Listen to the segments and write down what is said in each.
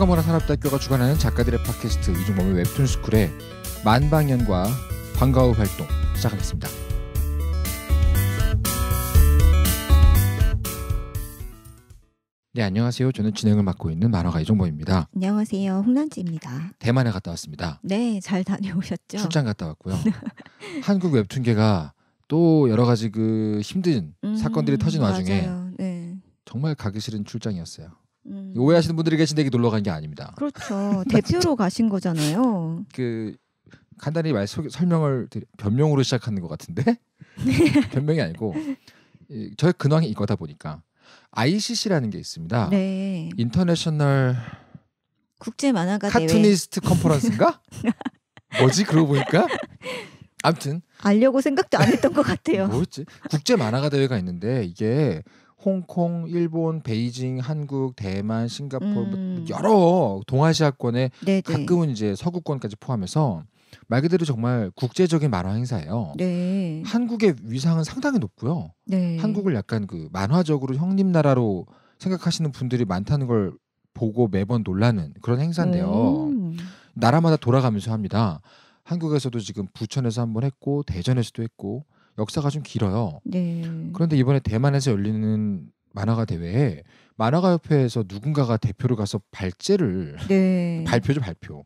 한강문화 산업대학교가 주관하는 작가들의 팟캐스트 이중범의 웹툰 스쿨의 만방연과 방과후 활동 시작하겠습니다. 네, 안녕하세요. 저는 진행을 맡고 있는 만화가 이종범입니다. 안녕하세요. 홍란지입니다. 대만에 갔다 왔습니다. 네, 잘 다녀오셨죠? 출장 갔다 왔고요. 한국 웹툰계가 또 여러 가지 그 힘든 음, 사건들이 터진 와중에 네. 정말 가기 싫은 출장이었어요. 음. 오해하시는 분들이 계신데 이게 놀러 간 게 아닙니다. 그렇죠. 대표로 가신 거잖아요. 그 간단히 말 소, 설명을 드리, 변명으로 시작하는 것 같은데 변명이 아니고 저의 근황이 이거다 보니까 ICC라는 게 있습니다. 네. 인터내셔널 국제 만화가 카툰니스트 컨퍼런스인가? 뭐지 그러고 보니까 아무튼 알려고 생각도 안 했던 것 같아요. 뭐였지? 국제 만화가 대회가 있는데 이게 홍콩, 일본, 베이징, 한국, 대만, 싱가포르 뭐 음. 여러 동아시아권에 네네. 네. 가끔은 이제 서구권까지 포함해서 말 그대로 정말 국제적인 만화 행사예요. 네. 한국의 위상은 상당히 높고요. 네. 한국을 약간 그 만화적으로 형님 나라로 생각하시는 분들이 많다는 걸 보고 매번 놀라는 그런 행사인데요. 음. 나라마다 돌아가면서 합니다. 한국에서도 지금 부천에서 한번 했고 대전에서도 했고 역사가 좀 길어요. 네. 그런데 이번에 대만에서 열리는 만화가 대회에 만화가 협회에서 누군가가 대표로 가서 발제를 네. 발표죠 발표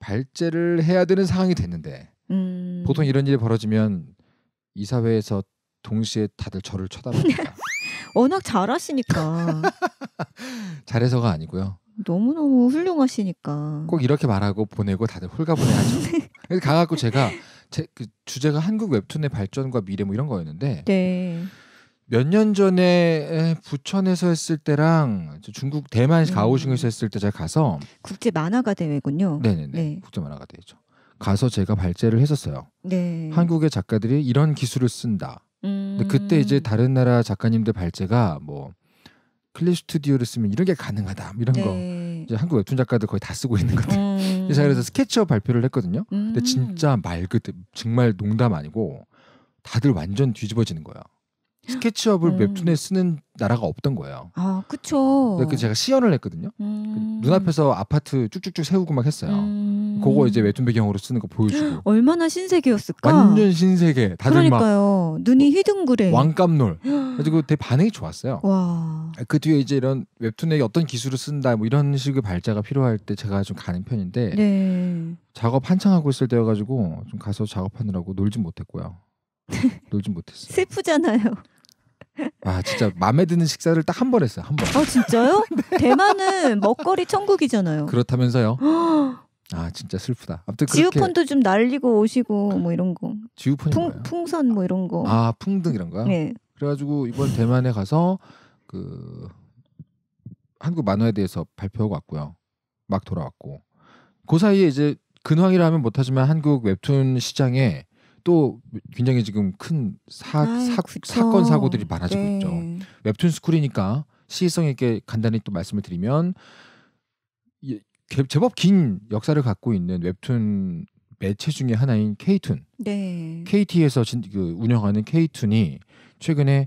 발제를 해야 되는 상황이 됐는데 음... 보통 이런 일이 벌어지면 이사회에서 동시에 다들 저를 쳐다봅니다. 워낙 잘하시니까 잘해서가 아니고요. 너무 너무 훌륭하시니까 꼭 이렇게 말하고 보내고 다들 홀가분해하죠. 그래서 가갖고 제가 제, 그 주제가 한국 웹툰의 발전과 미래 뭐 이런 거였는데 네. 몇년 전에 부천에서 했을 때랑 중국 대만 음. 가오슝에서 했을 때 제가 가서 국제 만화가 대회군요. 네네네. 네. 국제 만화가 대회죠. 가서 제가 발제를 했었어요. 네. 한국의 작가들이 이런 기술을 쓴다. 음... 근데 그때 이제 음. 다른 나라 작가님들 발제가 뭐 클립 스튜디오를 쓰면 이런 게 가능하다 뭐 이런 네. 거 이제 한국 웹툰 작가들 거의 다 쓰고 있는 것들. 음. 제가 그래서 스케치업 발표를 했거든요. 음. 근데 진짜 말 그대로 정말 농담 아니고 다들 완전 뒤집어지는 거예요. 스케치업을 음. 웹툰에 쓰는 나라가 없던 거예요. 아, 그쵸. 그래서 제가 시연을 했거든요. 음. 그 눈앞에서 아파트 쭉쭉쭉 세우고 막 했어요. 음. 그거 이제 웹툰 음. 배경으로 쓰는 거 보여주고 얼마나 신세계였을까? 완전 신세계. 다들 그러니까요. 눈이 어, 휘둥그레. 왕깜놀. 그래가고 되게 반응이 좋았어요. 와. 그 뒤에 이제 이런 웹툰에 어떤 기술을 쓴다 뭐 이런 식의 발자가 필요할 때 제가 좀 가는 편인데 네. 작업 한창 하고 있을 때여가지고 좀 가서 작업하느라고 놀진 못했고요. 놀진 못했어요. 슬프잖아요. 아 진짜 마음에 드는 식사를 딱 한 번 했어요 한 번. 아 진짜요? 네. 대만은 먹거리 천국이잖아요. 그렇다면서요? 아 진짜 슬프다. 아무튼 지우펀도 좀 날리고 오시고 뭐 이런 거. 지우펀이 풍, 뭐예요? 풍선 뭐 이런 거. 아 풍등 이런 거요? 네. 그래가지고 이번 대만에 가서 그 한국 만화에 대해서 발표하고 왔고요. 막 돌아왔고 그 사이에 이제 근황이라 면 못하지만 한국 웹툰 시장에 또 굉장히 지금 큰 사, 사, 사건 사고들이 많아지고 네. 있죠. 웹툰 스쿨이니까 시의성 있게 간단히 또 말씀을 드리면 제법 긴 역사를 갖고 있는 웹툰 매체 중의 하나인 케이툰. 네. KT에서 진, 그 운영하는 케이툰이 최근에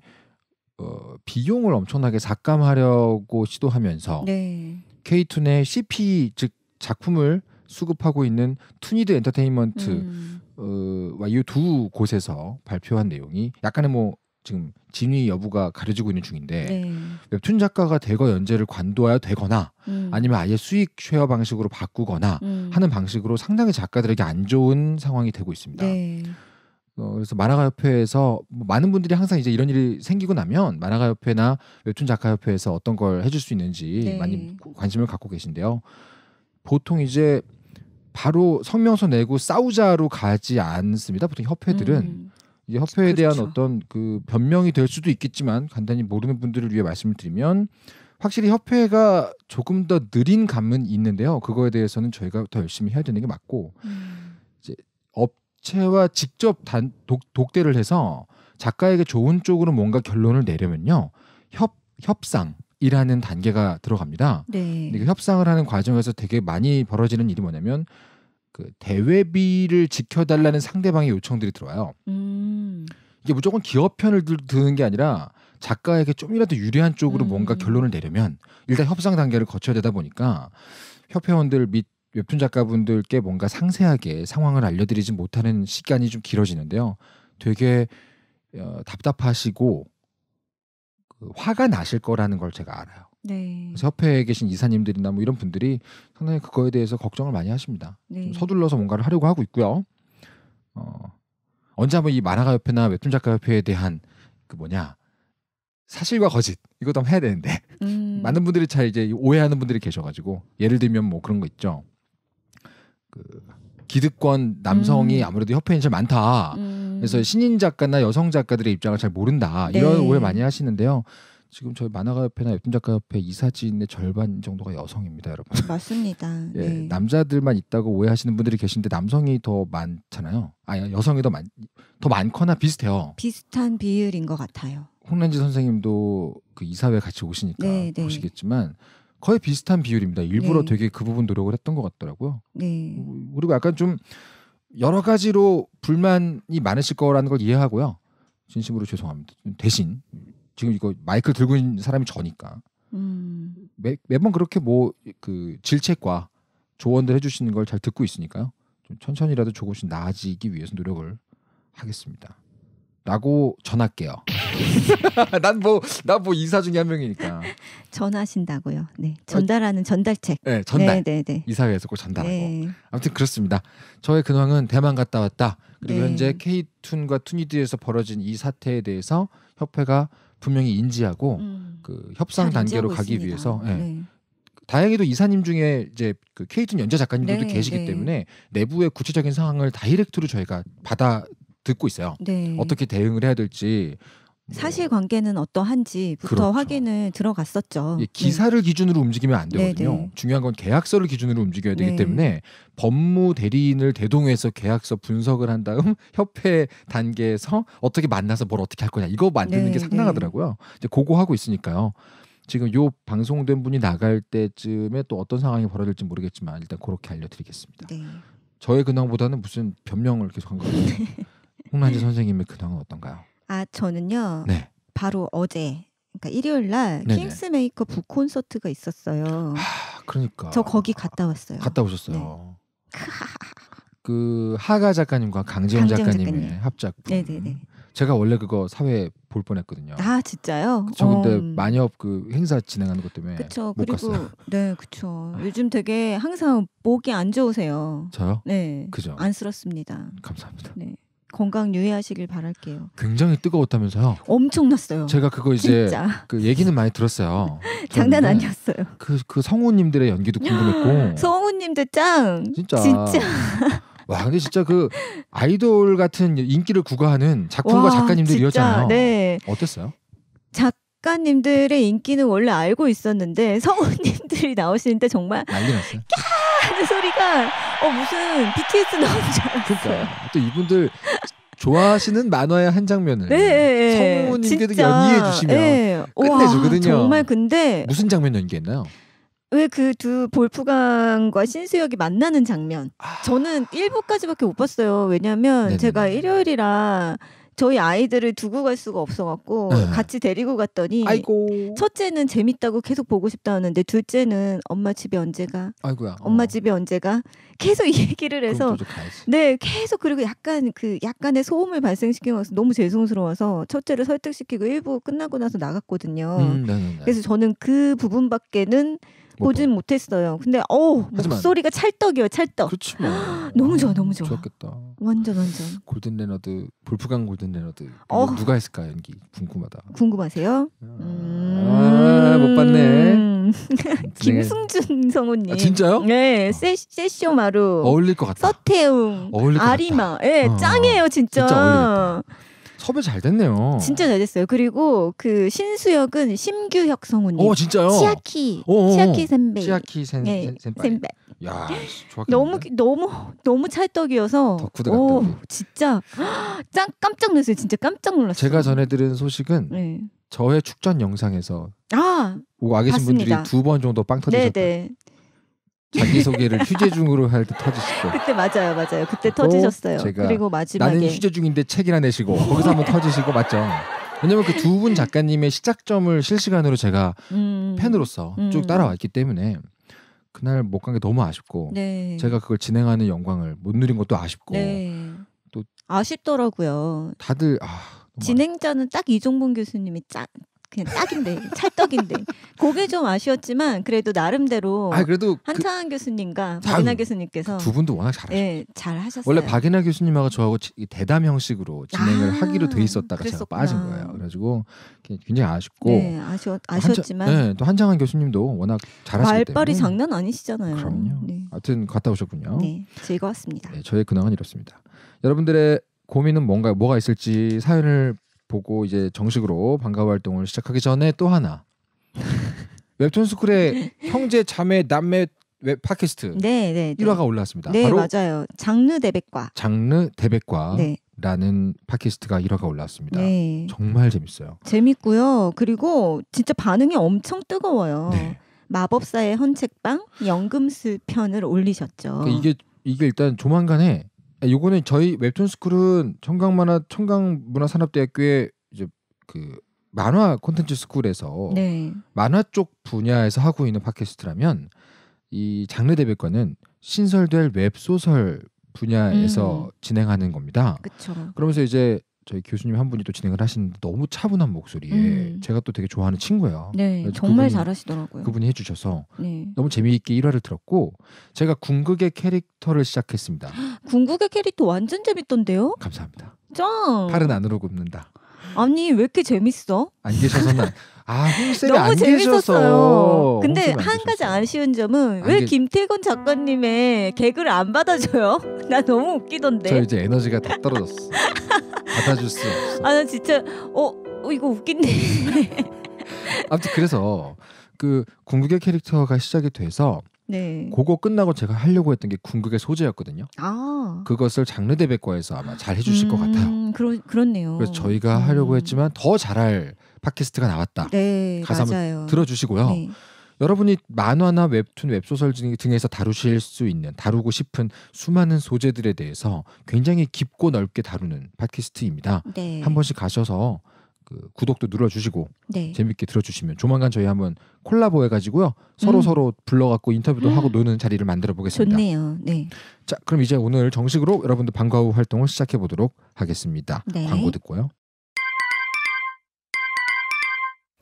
어, 비용을 엄청나게 삭감하려고 시도하면서 네. 케이툰의 CP 즉 작품을 수급하고 있는 투니드 엔터테인먼트 음. 어, 와이 두 곳에서 발표한 내용이 약간의 뭐 지금 진위 여부가 가려지고 있는 중인데 네. 웹툰 작가가 대거 연재를 관두어야 되거나 음. 아니면 아예 수익 쉐어 방식으로 바꾸거나 음. 하는 방식으로 상당히 작가들에게 안 좋은 상황이 되고 있습니다. 네. 어, 그래서 만화가협회에서 뭐 많은 분들이 항상 이제 이런 일이 생기고 나면 만화가협회나 웹툰 작가협회에서 어떤 걸 해줄 수 있는지 네. 많이 관심을 갖고 계신데요. 보통 이제 바로 성명서 내고 싸우자로 가지 않습니다. 보통 협회들은 음. 이제협회에 그렇죠. 대한 어떤 그 변명이 될 수도 있겠지만 간단히 모르는 분들을 위해 말씀을 드리면 확실히 협회가 조금 더 느린 감은 있는데요. 그거에 대해서는 저희가 더 열심히 해야 되는 게 맞고 음. 이제 업체와 직접 단, 독, 독 대를 해서 작가에게 좋은 쪽으로 뭔가 결론을 내려면요. 협 협상이라는 단계가 들어갑니다. 네. 근데 그 협상을 하는 과정에서 되게 많이 벌어지는 일이 뭐냐면 그 대외비를 지켜달라는 상대방의 요청들이 들어와요. 음. 이게 무조건 기업 편을 드는 게 아니라 작가에게 좀이라도 유리한 쪽으로 음. 뭔가 결론을 내려면 일단 협상 단계를 거쳐야 되다 보니까 협회원들 및 웹툰 작가분들께 뭔가 상세하게 상황을 알려드리지 못하는 시간이 좀 길어지는데요. 되게 어, 답답하시고 그 화가 나실 거라는 걸 제가 알아요. 네. 그래서 협회에 계신 이사님들이나 뭐 이런 분들이 상당히 그거에 대해서 걱정을 많이 하십니다. 네. 좀 서둘러서 뭔가를 하려고 하고 있고요. 어, 언제 한번 이 만화가 협회나 웹툰 작가 협회에 대한 그 뭐냐 사실과 거짓 이것도 한번 해야 되는데 음. 많은 분들이 잘 이제 오해하는 분들이 계셔가지고 예를 들면 뭐 그런 거 있죠. 그 기득권 남성이 음. 아무래도 협회인 에잘 많다. 음. 그래서 신인 작가나 여성 작가들의 입장을 잘 모른다. 이런 네. 오해 많이 하시는데요. 지금 저희 만화가옆에나웹툰작가 옆에 이사진의 절반 정도가 여성입니다, 여러분. 맞습니다. 예, 네. 남자들만 있다고 오해하시는 분들이 계신데 남성이 더 많잖아요. 아, 여성이 더 많, 더 많거나 비슷해요. 비슷한 비율인 것 같아요. 홍란지 선생님도 그 이사회 같이 오시니까 네, 네. 보시겠지만 거의 비슷한 비율입니다. 일부러 네. 되게 그 부분 노력을 했던 것 같더라고요. 네. 그리고 약간 좀 여러 가지로 불만이 많으실 거라는 걸 이해하고요. 진심으로 죄송합니다. 대신 지금 이거 마이크 들고 있는 사람이 저니까 음. 매, 매번 그렇게 뭐 그 질책과 조언들 해주시는 걸 잘 듣고 있으니까요. 좀 천천히라도 조금씩 나아지기 위해서 노력을 하겠습니다. 라고 전할게요. 난 뭐 나 뭐 이사 중에 한 명이니까. 전하신다고요. 네. 어, 전달하는 전달책. 네, 전달. 네, 네, 네. 이사회에서 꼭 전달하고. 네. 아무튼 그렇습니다. 저의 근황은 대만 갔다 왔다. 그리고 네. 현재 K 툰과 투니드에서 벌어진 이 사태에 대해서 협회가 분명히 인지하고 음. 그 협상 단계로 가기 있습니다. 위해서 네. 네. 다행히도 이사님 중에 이제 그 케이튼 연재 작가님들도 네, 계시기 네. 때문에 내부의 구체적인 상황을 다이렉트로 저희가 받아 듣고 있어요. 네. 어떻게 대응을 해야 될지 사실관계는 어떠한지부터 그렇죠. 확인을 들어갔었죠. 네. 기사를 네. 기준으로 움직이면 안 되거든요. 네네. 네. 중요한 건 계약서를 기준으로 움직여야 되기 네. 때문에 법무 대리인을 대동해서 계약서 분석을 한 다음 협회 단계에서 어떻게 만나서 뭘 어떻게 할 거냐 이거 만드는 네. 게 네. 상당하더라고요. 이제 고거 하고 있으니까요. 지금 요 방송된 분이 나갈 때쯤에 또 어떤 상황이 벌어질지 모르겠지만 일단 그렇게 알려드리겠습니다. 저의 근황보다는 무슨 변명을 계속한 거예요. 홍란지 선생님의 근황은 어떤가요? 아 저는요. 네. 바로 어제 그러니까 일요일 날 네네. 킹스 메이커 북 콘서트가 있었어요. 하, 그러니까 저 거기 갔다 왔어요. 갔다 오셨어요. 네. 그 하가 작가님과 강재현 작가님의 작가님. 합작. 네네네. 제가 원래 그거 사회 볼 뻔했거든요. 아 진짜요? 저 근데 어. 마녀업 그 행사 진행하는 것 때문에 그쵸, 못 그리고, 갔어요. 네, 그렇죠. 요즘 되게 항상 목이 안 좋으세요. 저요? 네, 그죠. 안쓰럽습니다. 감사합니다. 네. 건강 유의하시길 바랄게요. 굉장히 뜨거웠다면서요? 엄청났어요. 제가 그거 이제 진짜. 그 얘기는 많이 들었어요. 장난 아니었어요. 그, 그 성우님들의 연기도 궁금했고. 성우님들 짱. 진짜. 진짜. 와 근데 진짜 그 아이돌 같은 인기를 구가하는 작품과 와, 작가님들이었잖아요. 네. 어땠어요? 작가님들의 인기는 원래 알고 있었는데 성우님들이 나오시는데 정말 난리 났어요. 하는 소리가 어 무슨 BTS 나온 줄 알았어요. 그러니까. 또 이분들 좋아하시는 만화의 한 장면을 네, 예, 예. 성우님께도 연기해 주시면 네. 예. 끝내주거든요. 정말 근데 무슨 장면 연기했나요? 왜 그 두 볼프강과 신수혁이 만나는 장면. 아... 저는 1부까지밖에 못 봤어요. 왜냐면 하 제가 일요일이라 저희 아이들을 두고 갈 수가 없어갖고 네. 같이 데리고 갔더니 아이고. 첫째는 재밌다고 계속 보고 싶다 하는데 둘째는 엄마 집에 언제가 아이고야. 엄마 어. 집에 언제가 계속 얘기를 해서 네 계속 그리고 약간 그 약간의 소음을 발생시키면서 너무 죄송스러워서 첫째를 설득시키고 일부 끝나고 나서 나갔거든요. 음, 그래서 저는 그 부분밖에는 뭐 보진 뭐, 못했어요. 근데 어우 뭐 하지 목소리가 찰떡이요 찰떡. 그렇지 뭐. 너무 좋아, 너무 좋아. 좋겠다 완전 완전. 골든 레너드, 볼프강 골든 레너드. 어. 누가 했을까 연기 궁금하다. 궁금하세요? 아, 음... 아, 못 봤네. 김승준 성우님. 아, 진짜요? 네, 세, 세쇼 마루. 어울릴 것 같다. 서태웅, 어울릴 것 아리마, 예, 네, 어. 짱이에요 진짜. 진짜 섭외 잘 됐네요. 진짜 잘 됐어요. 그리고 그 신수역은 심규혁 성우님. 어 진짜요? 치아키. 어, 어. 치아키 센베. 치아키 센 네, 센베. 야, 너무 너무 너무 찰떡이어서. 덕후다 오, 진짜 짱 깜짝 놀랐어요. 진짜 깜짝 놀랐어요. 제가 전해드린 소식은 네. 저의 축전 영상에서 아, 오 계신 봤습니다. 분들이 두 번 정도 빵 터지셨다. 네네. 네. 자기소개를 휴재 중으로 할 때 터지시고 그때 맞아요 맞아요 그때 터지셨어요 그리고 마지막에 나는 휴재 중인데 책이나 내시고 거기서 한번 터지시고 맞죠 왜냐면 그 두 분 작가님의 시작점을 실시간으로 제가 음, 팬으로서 쭉 음. 따라왔기 때문에 그날 못 간 게 너무 아쉽고 네. 제가 그걸 진행하는 영광을 못 누린 것도 아쉽고 네. 또 아쉽더라고요 다들 아, 진행자는 딱 이종범 교수님이 짜, 그냥 딱인데 찰떡인데 그게 좀 아쉬웠지만 그래도 나름대로 아 그래도 그 한창 그, 교수님과 박인하 교수님께서 두 분도 워낙 잘하셨어요. 네, 예, 잘 원래 박인하 교수님하고 저하고 대담 형식으로 진행을 아, 하기로 돼 있었다가 그랬었구나. 제가 빠진 거예요. 그래가지고 굉장히 아쉽고 네, 아쉬웠 아쉬웠지만 한창, 네, 또 한창한 교수님도 워낙 잘하시기 때문에 말빨이 장난 아니시잖아요. 그럼요. 네. 하여튼 갔다 오셨군요. 네, 즐거웠습니다. 네, 저의 근황은 이렇습니다. 여러분들의 고민은 뭔가 뭐가 있을지 사연을 보고 이제 정식으로 방과 활동을 시작하기 전에 또 하나 웹툰 스쿨의 형제 자매 남매 웹 팟캐스트 네, 네, 네. 1화가 올라왔습니다. 네, 바로 맞아요. 장르 대백과. 장르 대백과. 네. 라는 팟캐스트가 1화가 올라왔습니다. 네. 정말 재밌어요. 재밌고요. 그리고 진짜 반응이 엄청 뜨거워요. 네. 마법사의 헌책방 연금술 편을 올리셨죠. 그러니까 이게 이게 일단 조만간에 아, 요거는 저희 웹툰 스쿨은 청강만화 청강문화산업대학교에 이제 그 만화 콘텐츠 스쿨에서 네. 만화 쪽 분야에서 하고 있는 팟캐스트라면 이 장르 대백과는 신설될 웹 소설 분야에서 음. 진행하는 겁니다. 그쵸. 그러면서 이제 저희 교수님 한 분이 또 진행을 하시는데 너무 차분한 목소리에 음. 제가 또 되게 좋아하는 친구예요. 네, 정말 그분이, 잘하시더라고요. 그분이 해주셔서 네. 너무 재미있게 1화를 들었고 제가 궁극의 캐릭터를 시작했습니다. 궁극의 캐릭터 완전 재밌던데요? 감사합니다. 짱. 팔은 안으로 굽는다. 아니 왜 이렇게 재밌어? 안 계셔서는 아, 홍쌤이 너무 재밌었어요. 근데 한 가지 아쉬운 점은 왜 계... 김태건 작가님의 개그를 안 받아줘요? 나 너무 웃기던데. 저 이제 에너지가 다 떨어졌어. 받아줄 수 없어. 아, 나 진짜 어, 어 이거 웃긴데. 아무튼 그래서 그 궁극의 캐릭터가 시작이 돼서 네. 그거 끝나고 제가 하려고 했던 게 궁극의 소재였거든요. 아. 그것을 장르 대백과에서 아마 잘 해주실 음, 것 같아요. 그러, 그렇네요. 그래서 저희가 하려고 음. 했지만 더 잘할 팟캐스트가 나왔다. 네, 가사 맞아요. 들어주시고요. 네. 여러분이 만화나 웹툰, 웹소설 등에서 다루실 수 있는 다루고 싶은 수많은 소재들에 대해서 굉장히 깊고 넓게 다루는 팟캐스트입니다. 네. 한 번씩 가셔서 그 구독도 눌러주시고 네. 재밌게 들어주시면 조만간 저희 한번 콜라보 해가지고요 서로 음. 서로 불러갖고 인터뷰도 음. 하고 노는 자리를 만들어 보겠습니다. 좋네요. 네. 자 그럼 이제 오늘 정식으로 여러분들 방과 후 활동을 시작해 보도록 하겠습니다. 네. 광고 듣고요.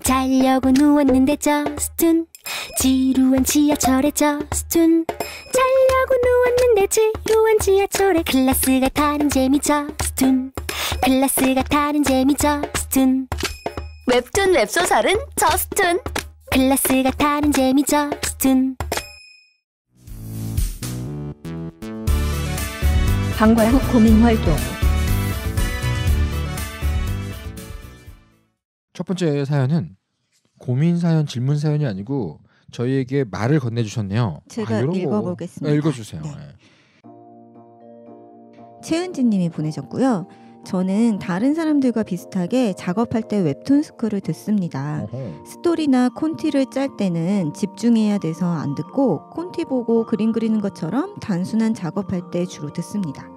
자려고 누웠는데 저스툰 지루한 지하철에 저스툰 자려고 누웠는데 지루한 지하철에 클라스가 타는 재미 저스툰 클라스가 타는 재미 저스툰 웹툰 웹소설은 저스툰 클라스가 타는 재미 저스툰 방과 후 고민 활동 첫 번째 사연은 고민 사연, 질문 사연이 아니고 저희에게 말을 건네주셨네요. 제가 아, 읽어보겠습니다. 네, 읽어주세요. 네. 네. 최은지님이 보내셨고요. 저는 다른 사람들과 비슷하게 작업할 때 웹툰 스쿨을 듣습니다. 어허. 스토리나 콘티를 짤 때는 집중해야 돼서 안 듣고 콘티 보고 그림 그리는 것처럼 단순한 작업할 때 주로 듣습니다.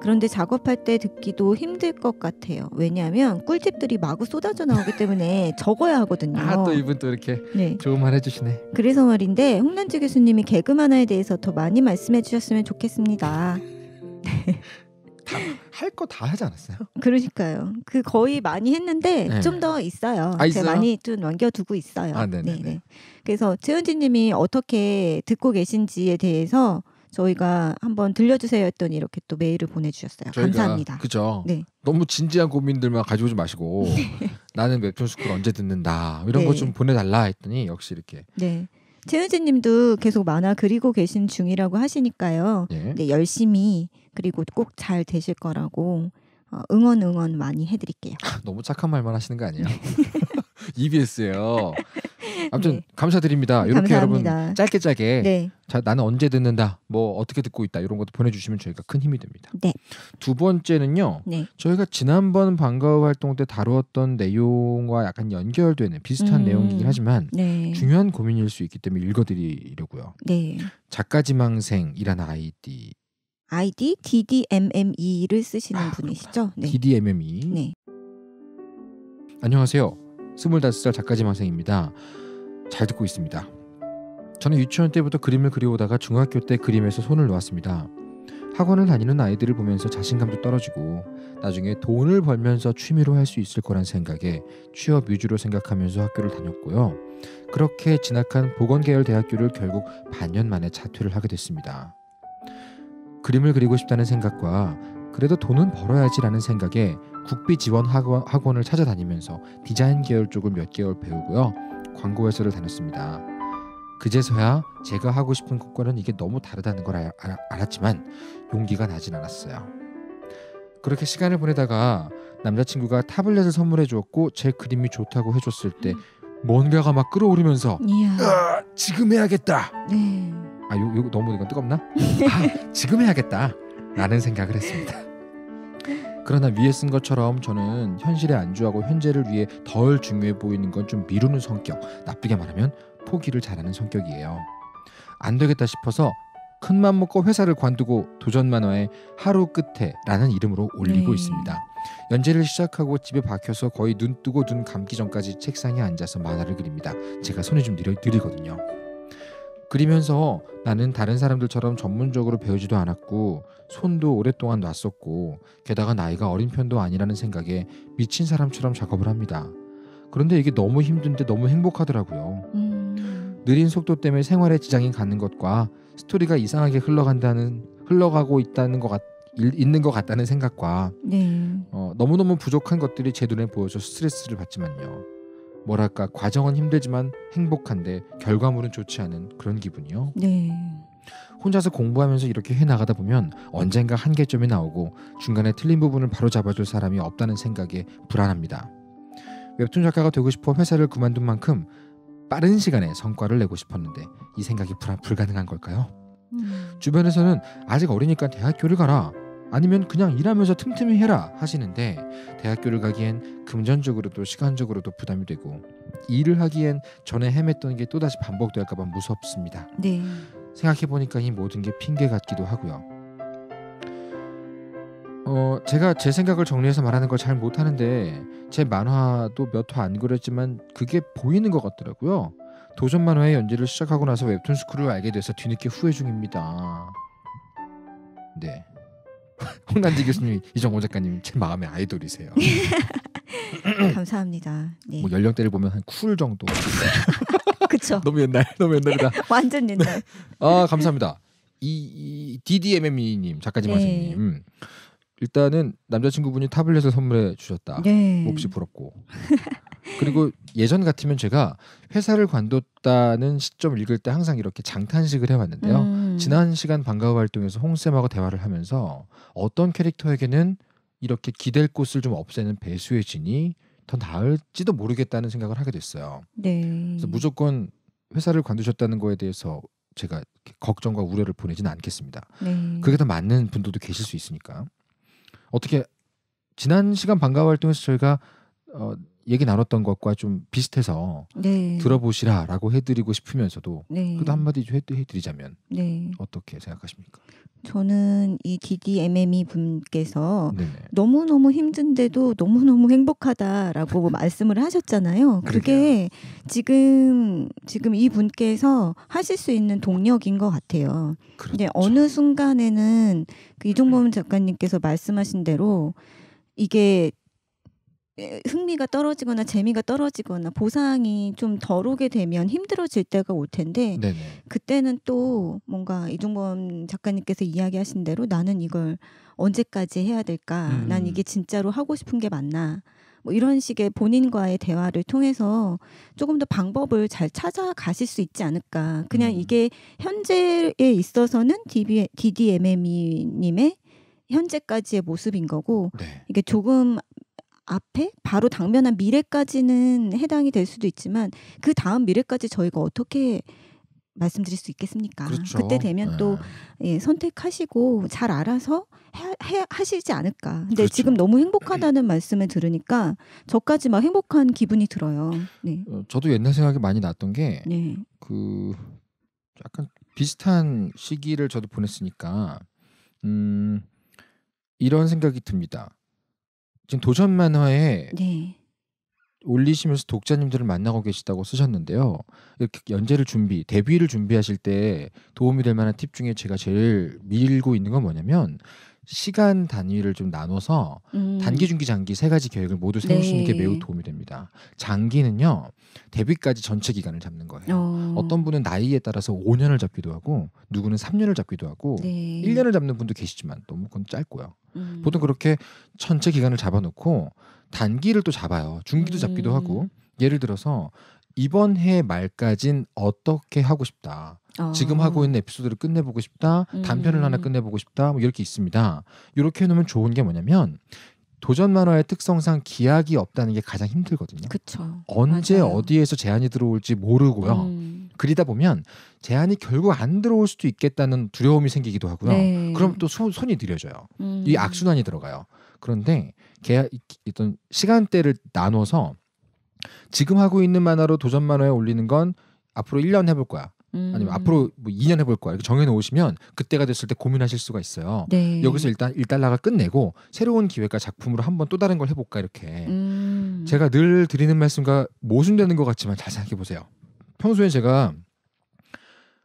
그런데 작업할 때 듣기도 힘들 것 같아요. 왜냐하면 꿀팁들이 마구 쏟아져 나오기 때문에 적어야 하거든요. 아 또 이분 또 이렇게 네. 좋은 말 해주시네. 그래서 말인데 홍난지 교수님이 개그 만화에 대해서 더 많이 말씀해 주셨으면 좋겠습니다. 할 거 다 하지 않았어요? 그러니까요. 그 거의 많이 했는데 네. 좀더 있어요. 아, 있어요? 많이 좀 남겨두고 있어요. 아, 네네 네, 네, 네. 그래서 최현진님이 어떻게 듣고 계신지에 대해서 저희가 한번 들려주세요 했더니 이렇게 또 메일을 보내주셨어요. 저희가, 감사합니다. 그죠? 네. 너무 진지한 고민들만 가지고 오지 마시고 네. 나는 웹툰 스쿨 언제 듣는다 이런 네. 거좀 보내달라 했더니 역시 이렇게. 네. 최은지님도 계속 만화 그리고 계신 중이라고 하시니까요. 예. 네, 열심히 그리고 꼭 잘 되실 거라고 어, 응원 응원 많이 해드릴게요. 너무 착한 말만 하시는 거 아니에요? EBS예요. 아무튼 네. 감사드립니다. 이렇게 감사합니다. 여러분 짧게 짧게 네. 자, 나는 언제 듣는다, 뭐 어떻게 듣고 있다 이런 것도 보내주시면 저희가 큰 힘이 됩니다. 네. 두 번째는요. 네. 저희가 지난번 방과후 활동 때 다루었던 내용과 약간 연결되는 비슷한 음. 내용이긴 하지만 네. 중요한 고민일 수 있기 때문에 읽어드리려고요. 네. 작가지망생이라는 아이디 아이디 DDMME를 쓰시는 아, 분이시죠? 네. DDMME. 네. 안녕하세요. 25살 작가지망생입니다. 잘 듣고 있습니다. 저는 유치원 때부터 그림을 그리오다가 중학교 때 그림에서 손을 놓았습니다. 학원을 다니는 아이들을 보면서 자신감도 떨어지고 나중에 돈을 벌면서 취미로 할 수 있을 거란 생각에 취업 위주로 생각하면서 학교를 다녔고요. 그렇게 진학한 보건계열 대학교를 결국 반년 만에 자퇴를 하게 됐습니다. 그림을 그리고 싶다는 생각과 그래도 돈은 벌어야지라는 생각에 국비 지원 학원을 찾아다니면서 디자인 계열 쪽을 몇 개월 배우고요. 광고 회사를 다녔습니다. 그제서야 제가 하고 싶은 것과는 이게 너무 다르다는 걸 알, 알, 알았지만 용기가 나진 않았어요. 그렇게 시간을 보내다가 남자친구가 타블렛을 선물해 주었고 제 그림이 좋다고 해줬을 때 음. 뭔가가 막 끓어오르면서 아, 지금 해야겠다. 네. 아, 요, 요 너무 이건 뜨겁나? 아, 지금 해야겠다. 라는 생각을 했습니다. 그러나 위에 쓴 것처럼 저는 현실에 안주하고 현재를 위해 덜 중요해 보이는 건 좀 미루는 성격, 나쁘게 말하면 포기를 잘하는 성격이에요. 안 되겠다 싶어서 큰 맘 먹고 회사를 관두고 도전 만화에 하루 끝에라는 이름으로 올리고 네. 있습니다. 연재를 시작하고 집에 박혀서 거의 눈 뜨고 눈 감기 전까지 책상에 앉아서 만화를 그립니다. 제가 손에좀 느려 느리거든요. 그리면서 나는 다른 사람들처럼 전문적으로 배우지도 않았고 손도 오랫동안 놨었고 게다가 나이가 어린 편도 아니라는 생각에 미친 사람처럼 작업을 합니다. 그런데 이게 너무 힘든데 너무 행복하더라고요. 음. 느린 속도 때문에 생활에 지장이 가는 것과 스토리가 이상하게 흘러간다는 흘러가고 있다는 것 같, 있는 것 같다는 생각과 네. 어, 너무너무 부족한 것들이 제 눈에 보여서 스트레스를 받지만요. 뭐랄까 과정은 힘들지만 행복한데 결과물은 좋지 않은 그런 기분이요. 네. 혼자서 공부하면서 이렇게 해 나가다 보면 언젠가 한계점이 나오고 중간에 틀린 부분을 바로 잡아줄 사람이 없다는 생각에 불안합니다. 웹툰 작가가 되고 싶어 회사를 그만둔 만큼 빠른 시간에 성과를 내고 싶었는데 이 생각이 불안, 불가능한 걸까요? 음. 주변에서는 아직 어리니까 대학교를 가라 아니면 그냥 일하면서 틈틈이 해라 하시는데 대학교를 가기엔 금전적으로도 시간적으로도 부담이 되고 일을 하기엔 전에 헤맸던 게 또다시 반복될까봐 무섭습니다. 네. 생각해보니까 이 모든 게 핑계 같기도 하고요. 어, 제가 제 생각을 정리해서 말하는 걸 잘 못하는데 제 만화도 몇 화 안 그렸지만 그게 보이는 것 같더라고요. 도전 만화의 연재를 시작하고 나서 웹툰 스쿨을 알게 돼서 뒤늦게 후회 중입니다. 네. 홍난지 교수님, 이정호 작가님 제 마음의 아이돌이세요. 감사합니다. 네. 뭐 연령대를 보면 한 쿨 정도. 그쵸. 너무 옛날, 너무 옛날이다. 완전 옛날. 네. 아 감사합니다. 이, 이 d d m m 님 작가님 네. 선생님. 일단은 남자친구분이 타블렛을 선물해 주셨다. 네. 몹시 부럽고. 그리고 예전 같으면 제가 회사를 관뒀다는 시점 읽을 때 항상 이렇게 장탄식을 해왔는데요. 음. 지난 시간 반가워 활동에서 홍쌤하고 대화를 하면서 어떤 캐릭터에게는 이렇게 기댈 곳을 좀 없애는 배수의 진이 더 나을지도 모르겠다는 생각을 하게 됐어요. 네. 그래서 무조건 회사를 관두셨다는 거에 대해서 제가 걱정과 우려를 보내지는 않겠습니다. 네. 그게 더 맞는 분들도 계실 수 있으니까 어떻게 지난 시간 방과 활동에서 저희가 어, 얘기 나눴던 것과 좀 비슷해서 네. 들어보시라라고 해드리고 싶으면서도 네. 그래도 한마디 해드리자면 네. 어떻게 생각하십니까? 저는 이 d d m m 분께서 너무 너무 힘든데도 너무 너무 행복하다라고 말씀을 하셨잖아요. 그게 지금 지금 이 분께서 하실 수 있는 동력인 것 같아요. 그렇죠. 이제 어느 순간에는 그 이종범 작가님께서 말씀하신 대로 이게 예, 흥미가 떨어지거나 재미가 떨어지거나 보상이 좀 덜오게 되면 힘들어질 때가 올 텐데 네네. 그때는 또 뭔가 이종범 작가님께서 이야기하신 대로 나는 이걸 언제까지 해야 될까? 음. 난 이게 진짜로 하고 싶은 게 맞나? 뭐 이런 식의 본인과의 대화를 통해서 조금 더 방법을 잘 찾아가실 수 있지 않을까. 그냥 음. 이게 현재에 있어서는 DB, d d m m 님의 현재까지의 모습인 거고 네. 이게 조금 앞에 바로 당면한 미래까지는 해당이 될 수도 있지만 그 다음 미래까지 저희가 어떻게 말씀드릴 수 있겠습니까? 그렇죠. 그때 되면 네. 또 예, 선택하시고 잘 알아서 해, 해, 하시지 않을까. 근데 그렇죠. 지금 너무 행복하다는 네. 말씀을 들으니까 저까지 막 행복한 기분이 들어요. 네. 어, 저도 옛날 생각이 많이 났던 게그 네. 그 약간 비슷한 시기를 저도 보냈으니까 음, 이런 생각이 듭니다. 지금 도전 만화에 네. 올리시면서 독자님들을 만나고 계시다고 쓰셨는데요. 이렇게 연재를 준비, 데뷔를 준비하실 때 도움이 될 만한 팁 중에 제가 제일 밀고 있는 건 뭐냐면 시간 단위를 좀 나눠서 음. 단기, 중기, 장기 세 가지 계획을 모두 세울 네. 수 있는 게 네. 매우 도움이 됩니다. 장기는요 데뷔까지 전체 기간을 잡는 거예요. 어. 어떤 분은 나이에 따라서 5년을 잡기도 하고 누구는 3년을 잡기도 하고 네. 1년을 잡는 분도 계시지만 너무 그건 짧고요. 음. 보통 그렇게 전체 기간을 잡아놓고 단기를 또 잡아요. 중기도 잡기도 음. 하고 예를 들어서 이번 해 말까진 어떻게 하고 싶다. 지금 아. 하고 있는 에피소드를 끝내보고 싶다. 음. 단편을 하나 끝내보고 싶다. 뭐 이렇게 있습니다. 이렇게 해놓으면 좋은 게 뭐냐면 도전 만화의 특성상 기약이 없다는 게 가장 힘들거든요. 그쵸. 언제 맞아요. 어디에서 제한이 들어올지 모르고요. 음. 그리다 보면 제한이 결국 안 들어올 수도 있겠다는 두려움이 생기기도 하고요. 네. 그럼 또 손, 이 느려져요. 음. 이 악순환이 들어가요. 그런데 계약 어떤 시간대를 나눠서 지금 하고 있는 만화로 도전 만화에 올리는 건 앞으로 1년 해볼 거야. 음. 아니면 앞으로 뭐 2년 해볼 거야 이렇게 정해놓으시면 그때가 됐을 때 고민하실 수가 있어요. 네. 여기서 일단 1달러가 끝내고 새로운 기획과 작품으로 한번 또 다른 걸 해볼까 이렇게 음. 제가 늘 드리는 말씀과 모순되는 것 같지만 잘 생각해 보세요. 평소에 제가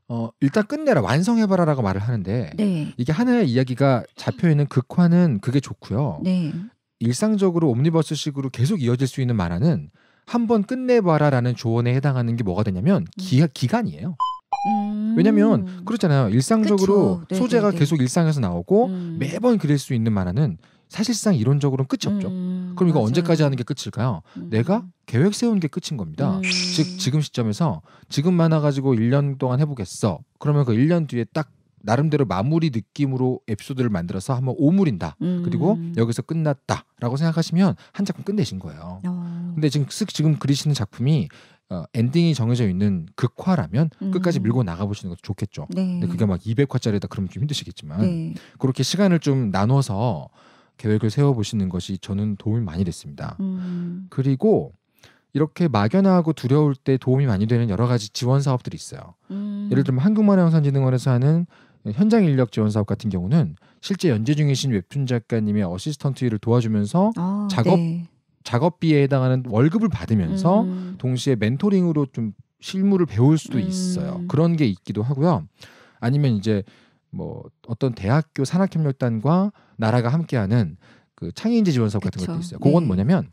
어, 일단 끝내라 완성해봐라라고 말을 하는데 네. 이게 하나의 이야기가 잡혀 있는 극화는 그게 좋고요. 네. 일상적으로 옴니버스식으로 계속 이어질 수 있는 만화는 한번 끝내봐라라는 조언에 해당하는 게 뭐가 되냐면 음. 기, 기간이에요. 음... 왜냐면 그렇잖아요. 일상적으로 그쵸, 네, 소재가 네, 네. 계속 일상에서 나오고 음... 매번 그릴 수 있는 만화는 사실상 이론적으로는 끝이 없죠. 음... 그럼 이거 맞아요. 언제까지 하는 게 끝일까요? 음. 내가 계획 세운 게 끝인 겁니다. 음. 즉 지금 시점에서 지금 만화 가지고 1년 동안 해보겠어. 그러면 그 1년 뒤에 딱 나름대로 마무리 느낌으로 에피소드를 만들어서 한번 오물인다. 음. 그리고 여기서 끝났다라고 생각하시면 한 작품 끝내신 거예요. 어... 근데 지금 쓱 지금 그리시는 작품이 어, 엔딩이 정해져 있는 극화라면 음. 끝까지 밀고 나가 보시는 것도 좋겠죠. 네. 근데 그게 막 200화짜리다 그러면 좀 힘드시겠지만 네. 그렇게 시간을 좀 나눠서 계획을 세워 보시는 것이 저는 도움이 많이 됐습니다. 음. 그리고 이렇게 막연하고 두려울 때 도움이 많이 되는 여러 가지 지원 사업들이 있어요. 음. 예를 들면 한국만화영상진흥원에서 하는 현장 인력 지원 사업 같은 경우는 실제 연재 중이신 웹툰 작가님의 어시스턴트 일을 도와주면서 아, 작업 네. 작업비에 해당하는 월급을 받으면서 음. 동시에 멘토링으로 좀 실무를 배울 수도 음. 있어요. 그런 게 있기도 하고요. 아니면 이제 뭐 어떤 대학교 산학협력단과 나라가 함께하는 그 창의인재 지원 사업 같은 것도 있어요. 그건 네. 뭐냐면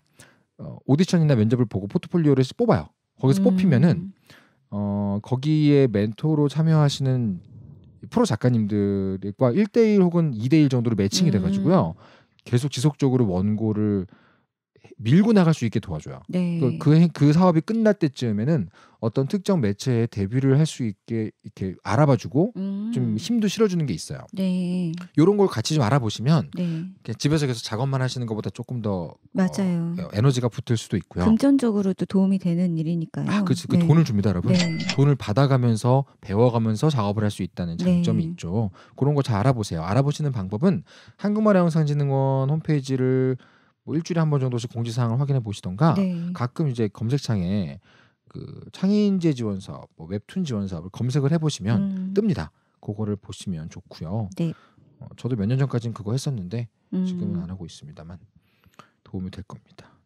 어, 오디션이나 면접을 보고 포트폴리오를 뽑아요. 거기서 음. 뽑히면은 어, 거기에 멘토로 참여하시는 프로 작가님들과 일대일 혹은 이대일 정도로 매칭이 음. 돼가지고요. 계속 지속적으로 원고를 밀고 나갈 수 있게 도와줘요. 네. 그, 그, 그 사업이 끝날 때쯤에는 어떤 특정 매체에 데뷔를 할 수 있게 이렇게 알아봐주고 음. 좀 힘도 실어주는 게 있어요. 네. 이런 걸 같이 좀 알아보시면 네. 집에서 계속 작업만 하시는 것보다 조금 더 어, 맞아요. 어, 에너지가 붙을 수도 있고요. 금전적으로도 도움이 되는 일이니까요. 아, 그치. 그 네. 돈을 줍니다, 여러분. 네. 돈을 받아가면서 배워가면서 작업을 할 수 있다는 네. 장점이 있죠. 그런 거 잘 알아보세요. 알아보시는 방법은 한국말 영상진흥원 홈페이지를 뭐 일주일에 한 번 정도씩 공지사항을 확인해 보시던가 네. 가끔 이제 검색창에 그 창의인재 지원 사업, 뭐 웹툰 지원 사업을 검색을 해보시면 음. 뜹니다. 그거를 보시면 좋고요. 네. 어, 저도 몇 년 전까지는 그거 했었는데 지금은 음. 안 하고 있습니다만 도움이 될 겁니다.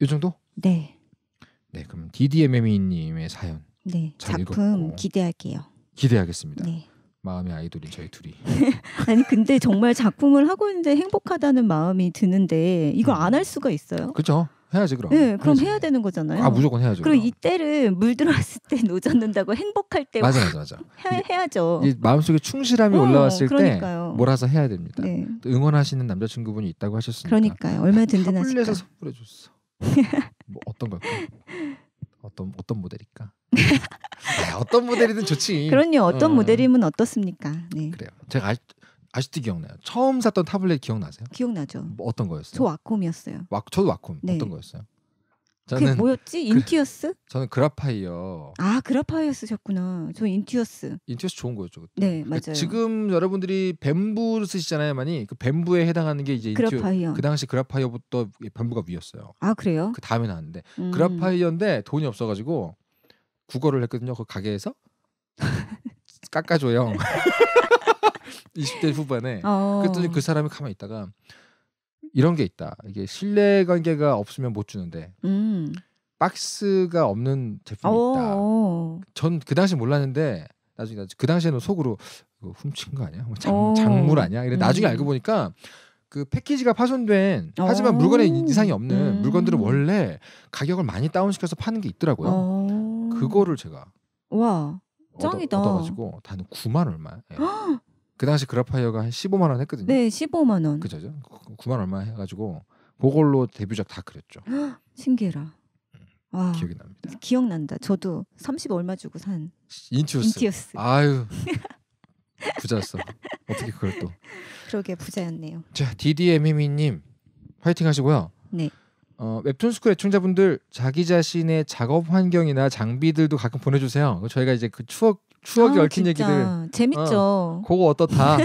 이 정도? 네. 네, 그럼 DDMM이님의 사연. 네, 작품 읽었고. 기대할게요. 기대하겠습니다. 네. 마음의 아이돌인 저희 둘이. 아니 근데 정말 작품을 하고 있는데 행복하다는 마음이 드는데 이걸 음. 안할 수가 있어요? 그렇죠. 해야지 그럼. 네, 그럼 해야지. 해야 되는 거잖아요. 아 무조건 해야죠. 그럼, 그럼. 이때를 물 들어왔을 때 노젓는다고 행복할 때 맞아 맞아 맞아. 해, 야죠 마음속에 충실함이 어, 올라왔을 러니까요때 몰아서 해야 됩니다. 네. 응원하시는 남자친구분이 있다고 하셨으니까. 그러니까요. 얼마나 아, 든든하실까. 서 선물해 줬어. 뭐 어떤 걸까? 어떤 어떤 모델일까? 아, 어떤 모델이든 좋지. 그럼요. 어떤 음. 어. 모델이면 어떻습니까? 네. 그래요. 제가 아, 아직도 기억나요. 처음 샀던 타블렛 기억나세요? 기억나죠. 뭐 어떤 거였어요? 저 왁콤이었어요. 왁, 저도 왁콤. 네. 어떤 거였어요? 저는 그 뭐였지? 인티어스? 그, 저는 그라파이어. 아 그라파이어 스셨구나저 인티어스. 인티어스 좋은 거였죠. 그때. 네 그러니까 맞아요. 그, 지금 여러분들이 뱀부 를 쓰시잖아요, 많이. 그 뱀부에 해당하는 게 이제 그라파이어. 그 당시 그라파이어부터 뱀부가 위였어요. 아 그래요? 그 다음에 나왔는데 음. 그라파이어인데 돈이 없어가지고 국어를 했거든요. 그 가게에서 깎아줘요. 20대 후반에 어. 그랬더니 그 사람이 가만히 있다가 이런 게 있다. 이게 신뢰 관계가 없으면 못 주는데 음. 박스가 없는 제품이 어, 있다. 어. 전그 당시 몰랐는데 나중에 그 당시에는 속으로 훔친 거 아니야? 뭐 장, 작물 어. 아니야? 이래 나중에 음. 알고 보니까 그 패키지가 파손된 하지만 물건에 이상이 없는 음. 물건들을 원래 가격을 많이 다운시켜서 파는 게 있더라고요. 오. 그거를 제가 와 얻어, 짱이다. 얻어가지고 단 9만 얼마. 예. 그그 당시 그라파이어가한 15만 원 했거든요. 네, 15만 원. 그죠, 죠 9만 얼마 해가지고 그걸로 데뷔작 다 그렸죠. 신기해라. 음, 와, 기억이 납니다. 기억난다. 저도 30 얼마 주고 산 인티오스. 인티오스. 아유. 부자였어. 어떻게 그걸 또. 그러게 부자였네요. 자, DDMM이 님 화이팅 하시고요. 네. 어, 웹툰 스쿨 애청자분들 자기 자신의 작업 환경이나 장비들도 가끔 보내주세요. 저희가 이제 그 추억 추억이 아, 얽힌 진짜. 얘기들 재밌죠. 어, 그거 어떻다.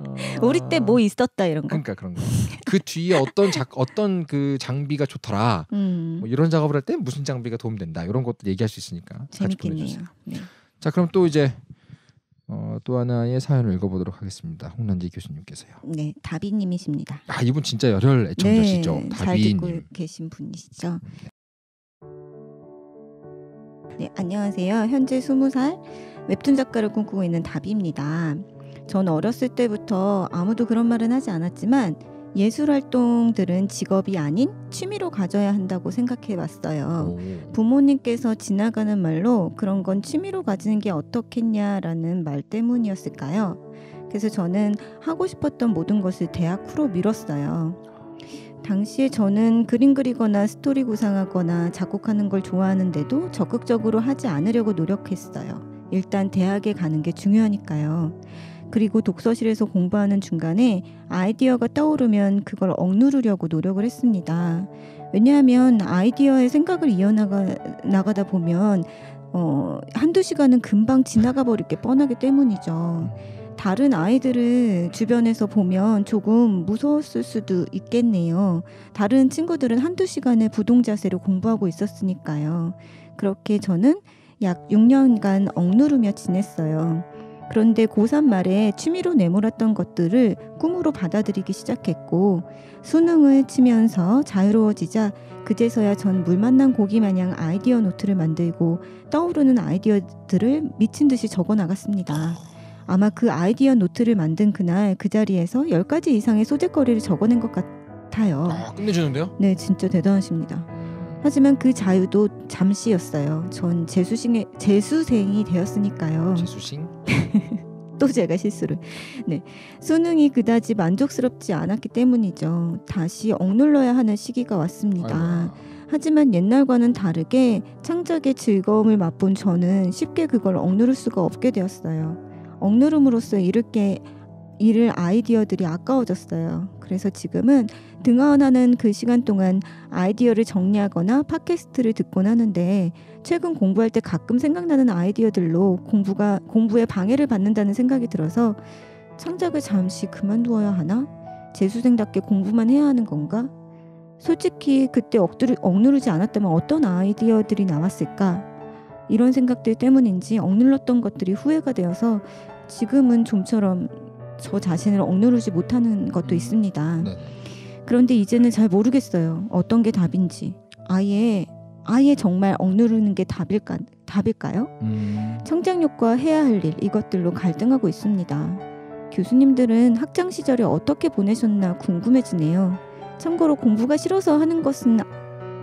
어... 우리 때 뭐 있었다 이런 거. 그러니까 그런 거. 그 뒤에 어떤 작 어떤 그 장비가 좋더라. 음. 뭐 이런 작업을 할 때 무슨 장비가 도움된다. 이런 것도 얘기할 수 있으니까 재밌겠네요. 네. 자 그럼 또 이제 어, 또 하나의 사연을 읽어보도록 하겠습니다. 홍난지 교수님께서요. 네, 다비님이십니다. 아 이분 진짜 열혈 애청자시죠. 네, 다비님. 잘 듣고 계신 분이시죠. 네. 네, 안녕하세요. 현재 스무 살 웹툰 작가를 꿈꾸고 있는 답입니다. 전 어렸을 때부터 아무도 그런 말은 하지 않았지만 예술 활동들은 직업이 아닌 취미로 가져야 한다고 생각해 봤어요. 부모님께서 지나가는 말로 그런 건 취미로 가지는 게 어떻겠냐라는 말 때문이었을까요? 그래서 저는 하고 싶었던 모든 것을 대학 후로 미뤘어요. 당시에 저는 그림 그리거나 스토리 구상하거나 작곡하는 걸 좋아하는데도 적극적으로 하지 않으려고 노력했어요. 일단 대학에 가는 게 중요하니까요. 그리고 독서실에서 공부하는 중간에 아이디어가 떠오르면 그걸 억누르려고 노력을 했습니다. 왜냐하면 아이디어의 생각을 이어나가 나가다 보면 어, 한두 시간은 금방 지나가 버릴 게 뻔하기 때문이죠. 다른 아이들을 주변에서 보면 조금 무서웠을 수도 있겠네요. 다른 친구들은 한두 시간에 부동자세로 공부하고 있었으니까요. 그렇게 저는 약 6년간 억누르며 지냈어요. 그런데 고3 말에 취미로 내몰았던 것들을 꿈으로 받아들이기 시작했고 수능을 치면서 자유로워지자 그제서야 전 물 만난 고기 마냥 아이디어 노트를 만들고 떠오르는 아이디어들을 미친 듯이 적어 나갔습니다. 아마 그 아이디어 노트를 만든 그날 그 자리에서 10가지 이상의 소재거리를 적어낸 것 같아요. 아, 끝내주는데요? 네, 진짜 대단하십니다. 하지만 그 자유도 잠시였어요. 전 재수생이 재수생이 되었으니까요. 재수생? 또 제가 실수를. 네. 수능이 그다지 만족스럽지 않았기 때문이죠. 다시 억눌러야 하는 시기가 왔습니다. 아이고. 하지만 옛날과는 다르게 창작의 즐거움을 맛본 저는 쉽게 그걸 억누를 수가 없게 되었어요. 억누름으로써 이렇게 이를 아이디어들이 아까워졌어요. 그래서 지금은 등하원하는 그 시간 동안 아이디어를 정리하거나 팟캐스트를 듣곤 하는데 최근 공부할 때 가끔 생각나는 아이디어들로 공부가 공부에 방해를 받는다는 생각이 들어서 창작을 잠시 그만두어야 하나? 재수생답게 공부만 해야 하는 건가? 솔직히 그때 억두르, 억누르지 않았다면 어떤 아이디어들이 나왔을까? 이런 생각들 때문인지 억눌렀던 것들이 후회가 되어서 지금은 좀처럼 저 자신을 억누르지 못하는 것도 있습니다. 네. 그런데 이제는 잘 모르겠어요. 어떤 게 답인지. 아예 아예 정말 억누르는 게 답일까 답일까요? 음. 청장력과 해야 할 일 이것들로 갈등하고 있습니다. 교수님들은 학창 시절에 어떻게 보내셨나 궁금해지네요. 참고로 공부가 싫어서 하는 것은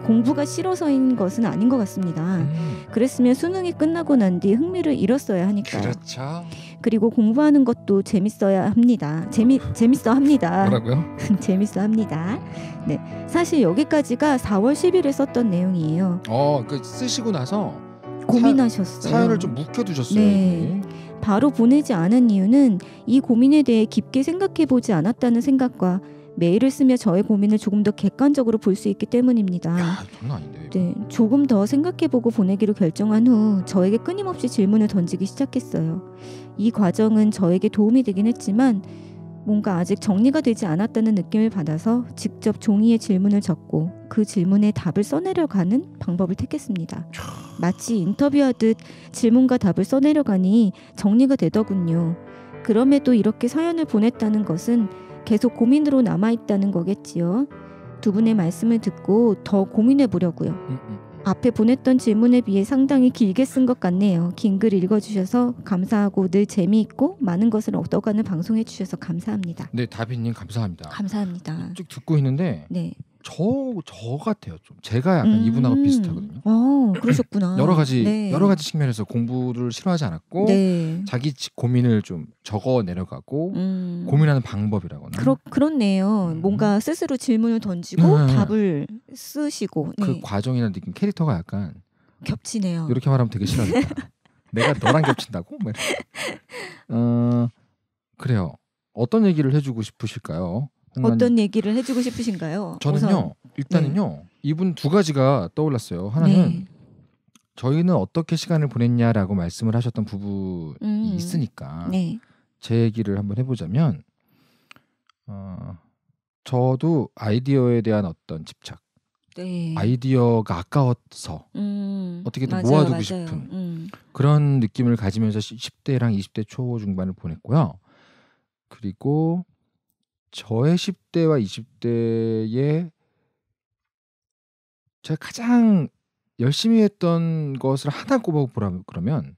공부가 싫어서인 것은 아닌 것 같습니다. 음. 그랬으면 수능이 끝나고 난 뒤 흥미를 잃었어야 하니까요. 그렇죠. 그리고 공부하는 것도 재밌어야 합니다. 재미 재밌어 합니다. 뭐라고요? 재밌어 합니다. 네, 사실 여기까지가 4월 10일에 썼던 내용이에요. 어, 그 쓰시고 나서 고민하셨어요. 사, 연을좀 묵혀두셨어요. 네. 바로 보내지 않은 이유는 이 고민에 대해 깊게 생각해 보지 않았다는 생각과 메일을 쓰며 저의 고민을 조금 더 객관적으로 볼 수 있기 때문입니다. 야, 아닌데. 네, 조금 더 생각해 보고 보내기로 결정한 후 저에게 끊임없이 질문을 던지기 시작했어요. 이 과정은 저에게 도움이 되긴 했지만 뭔가 아직 정리가 되지 않았다는 느낌을 받아서 직접 종이에 질문을 적고 그 질문에 답을 써내려가는 방법을 택했습니다. 마치 인터뷰하듯 질문과 답을 써내려가니 정리가 되더군요. 그럼에도 이렇게 사연을 보냈다는 것은 계속 고민으로 남아있다는 거겠지요. 두 분의 말씀을 듣고 더 고민해 보려고요. 음, 음. 앞에 보냈던 질문에 비해 상당히 길게 쓴 것 같네요. 긴 글 읽어주셔서 감사하고 늘 재미있고 많은 것을 얻어가는 방송해주셔서 감사합니다. 네, 다비님 감사합니다. 감사합니다. 쭉 듣고 있는데 네. 저, 저 같아요. 좀 제가 약간 음. 이분하고 비슷하거든요. 어, 그러셨구나. 여러 가지 네. 여러 가지 측면에서 공부를 싫어하지 않았고 네. 자기 고민을 좀 적어 내려가고 음. 고민하는 방법이라거나. 그렇 그렇네요. 음. 뭔가 스스로 질문을 던지고 네. 답을 쓰시고 네. 그 과정이나 느낌 캐릭터가 약간 겹치네요. 이렇게 말하면 되게 싫어니다 내가 너랑 겹친다고? 뭐 어, 그래요. 어떤 얘기를 해주고 싶으실까요? 음. 어떤 얘기를 해주고 싶으신가요? 저는요 우선. 일단은요 네. 이분 두 가지가 떠올랐어요. 하나는 네. 저희는 어떻게 시간을 보냈냐라고 말씀을 하셨던 부분이 음. 있으니까 네. 제 얘기를 한번 해보자면 어, 저도 아이디어에 대한 어떤 집착, 네. 아이디어가 아까워서 음. 어떻게든 맞아요, 모아두고 맞아요. 싶은 음. 그런 느낌을 가지면서 10대랑 20대 초 중반을 보냈고요. 그리고 저의 10대와 20대에 제가 가장 열심히 했던 것을 하나 꼽아보라 그러면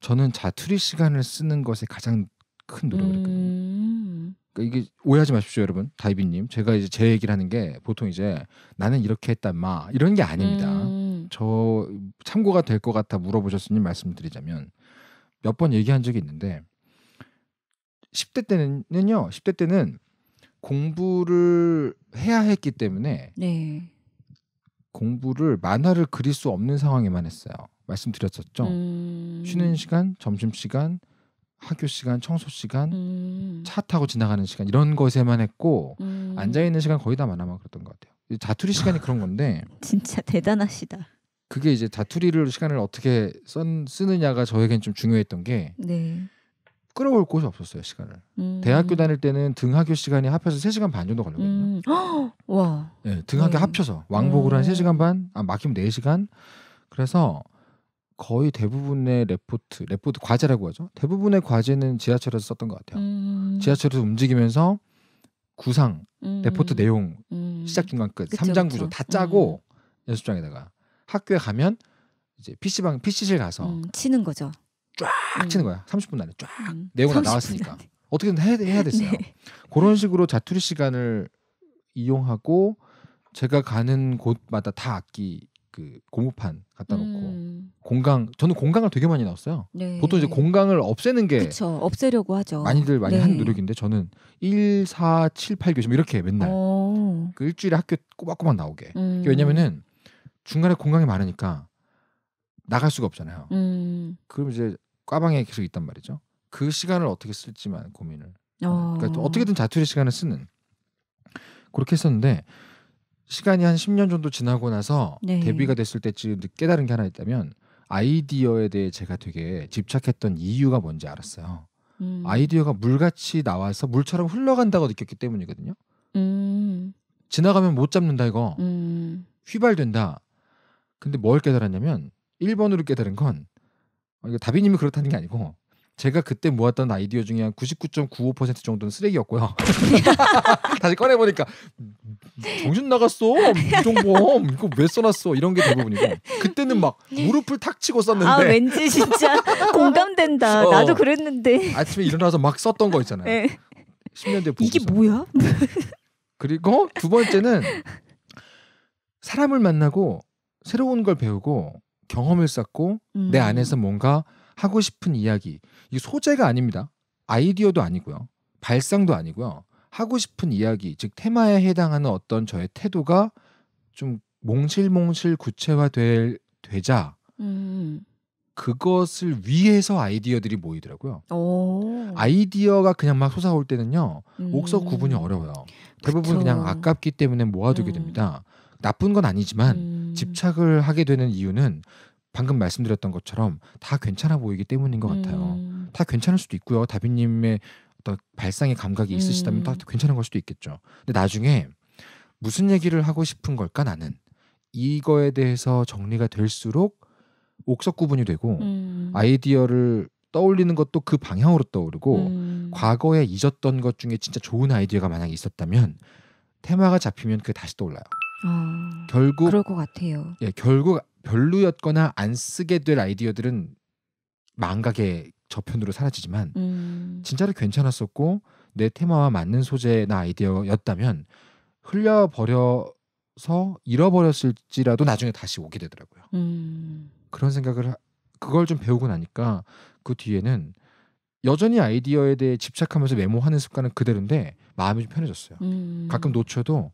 저는 자투리 시간을 쓰는 것에 가장 큰 노력을 했거든요. 음. 그러니까 이게 오해하지 마십시오, 여러분. 다이비님, 제가 이제 제 얘기를 하는 게 보통 이제 나는 이렇게 했다 마 이런 게 아닙니다. 음. 저 참고가 될 것 같아 물어보셨으니 말씀드리자면 몇 번 얘기한 적이 있는데 10대 때는요, 10대 때는 공부를 해야 했기 때문에 네. 공부를 만화를 그릴 수 없는 상황에만 했어요. 말씀드렸었죠. 음... 쉬는 시간, 점심 시간, 학교 시간, 청소 시간, 음... 차 타고 지나가는 시간 이런 것에만 했고 음... 앉아 있는 시간 거의 다 만화만 그랬던 것 같아요. 자투리 시간이 그런 건데 진짜 대단하시다. 그게 이제 자투리를 시간을 어떻게 쓴, 쓰느냐가 저에겐 좀 중요했던 게 네. 끌어올 곳이 없었어요 시간을. 음. 대학교 다닐 때는 등하교 시간이 합해서 3 시간 반 정도 걸렸거든요. 음. 와. 네, 등하교 네. 합쳐서 왕복으로 한3 시간 반, 아 막히면 4 시간. 그래서 거의 대부분의 레포트, 레포트 과제라고 하죠. 대부분의 과제는 지하철에서 썼던 것 같아요. 음. 지하철에서 움직이면서 구상, 음. 레포트 내용, 음. 시작 중간 끝, 그 3장 구조 다 짜고 음. 연습장에다가 학교에 가면 이제 PC방, PC실 가서 치는 거죠. 쫙 음. 치는 거야. 30분 안에 쫙 음. 내용이 나왔으니까 어떻게든 해야, 해야 됐어요. 네. 그런 식으로 자투리 시간을 이용하고 제가 가는 곳마다 다 악기 그 고무판 갖다 놓고 음. 공강 저는 공강을 되게 많이 넣었어요. 네. 보통 이제 공강을 없애는 게 그쵸, 없애려고 하죠. 많이들 많이 네. 한 노력인데 저는 1, 4, 7, 8 교시 이렇게 맨날 오. 어. 그 일주일에 학교 꼬박꼬박 나오게. 음. 왜냐면은 중간에 공강이 많으니까 나갈 수가 없잖아요. 음. 그럼 이제 과방에 계속 있단 말이죠. 그 시간을 어떻게 쓸지만 고민을. 어. 그러니까 어떻게든 자투리 시간을 쓰는 그렇게 했었는데 시간이 한 10년 정도 지나고 나서 네. 데뷔가 됐을 때쯤 깨달은 게 하나 있다면 아이디어에 대해 제가 되게 집착했던 이유가 뭔지 알았어요. 음. 아이디어가 물같이 나와서 물처럼 흘러간다고 느꼈기 때문이거든요. 음. 지나가면 못 잡는다 이거. 음. 휘발된다. 근데 뭘 깨달았냐면 1번으로 깨달은 건 어, 이거 다비님이 그렇다는 게 아니고 제가 그때 모았던 아이디어 중에 한 99.95% 정도는 쓰레기였고요. 다시 꺼내 보니까 정신 나갔어. 정범 이거 왜 써놨어? 이런 게 대부분이고 그때는 막 무릎을 탁 치고 썼는데 아 왠지 진짜 공감된다. 어, 나도 그랬는데 아침에 일어나서 막 썼던 거 있잖아요. 네. 10년대 이게 썼는데. 뭐야? 그리고 두 번째는 사람을 만나고 새로운 걸 배우고 경험을 쌓고 음. 내 안에서 뭔가 하고 싶은 이야기 이 소재가 아닙니다. 아이디어도 아니고요. 발상도 아니고요. 하고 싶은 이야기 즉 테마에 해당하는 어떤 저의 태도가 좀 몽실몽실 구체화될 되자 음. 그것을 위해서 아이디어들이 모이더라고요. 오. 아이디어가 그냥 막 솟아올 때는요 음. 옥석 구분이 어려워요. 대부분 그쵸. 그냥 아깝기 때문에 모아두게 음. 됩니다. 나쁜 건 아니지만 음. 집착을 하게 되는 이유는 방금 말씀드렸던 것처럼 다 괜찮아 보이기 때문인 것 같아요. 음. 다 괜찮을 수도 있고요. 다빈님의 어떤 발상의 감각이 있으시다면 음. 다 괜찮은 걸 수도 있겠죠. 근데 나중에 무슨 얘기를 하고 싶은 걸까 나는 이거에 대해서 정리가 될수록 옥석 구분이 되고 음. 아이디어를 떠올리는 것도 그 방향으로 떠오르고 음. 과거에 잊었던 것 중에 진짜 좋은 아이디어가 만약 있었다면 테마가 잡히면 그게 다시 떠올라요. 어, 결국 그럴 것 같아요. 예, 결국 별로였거나 안 쓰게 될 아이디어들은 망각의 저편으로 사라지지만 음. 진짜로 괜찮았었고 내 테마와 맞는 소재나 아이디어였다면 흘려버려서 잃어버렸을지라도 나중에 다시 오게 되더라고요. 음. 그런 생각을 그걸 좀 배우고 나니까 그 뒤에는 여전히 아이디어에 대해 집착하면서 메모하는 습관은 그대로인데 마음이 좀 편해졌어요. 음. 가끔 놓쳐도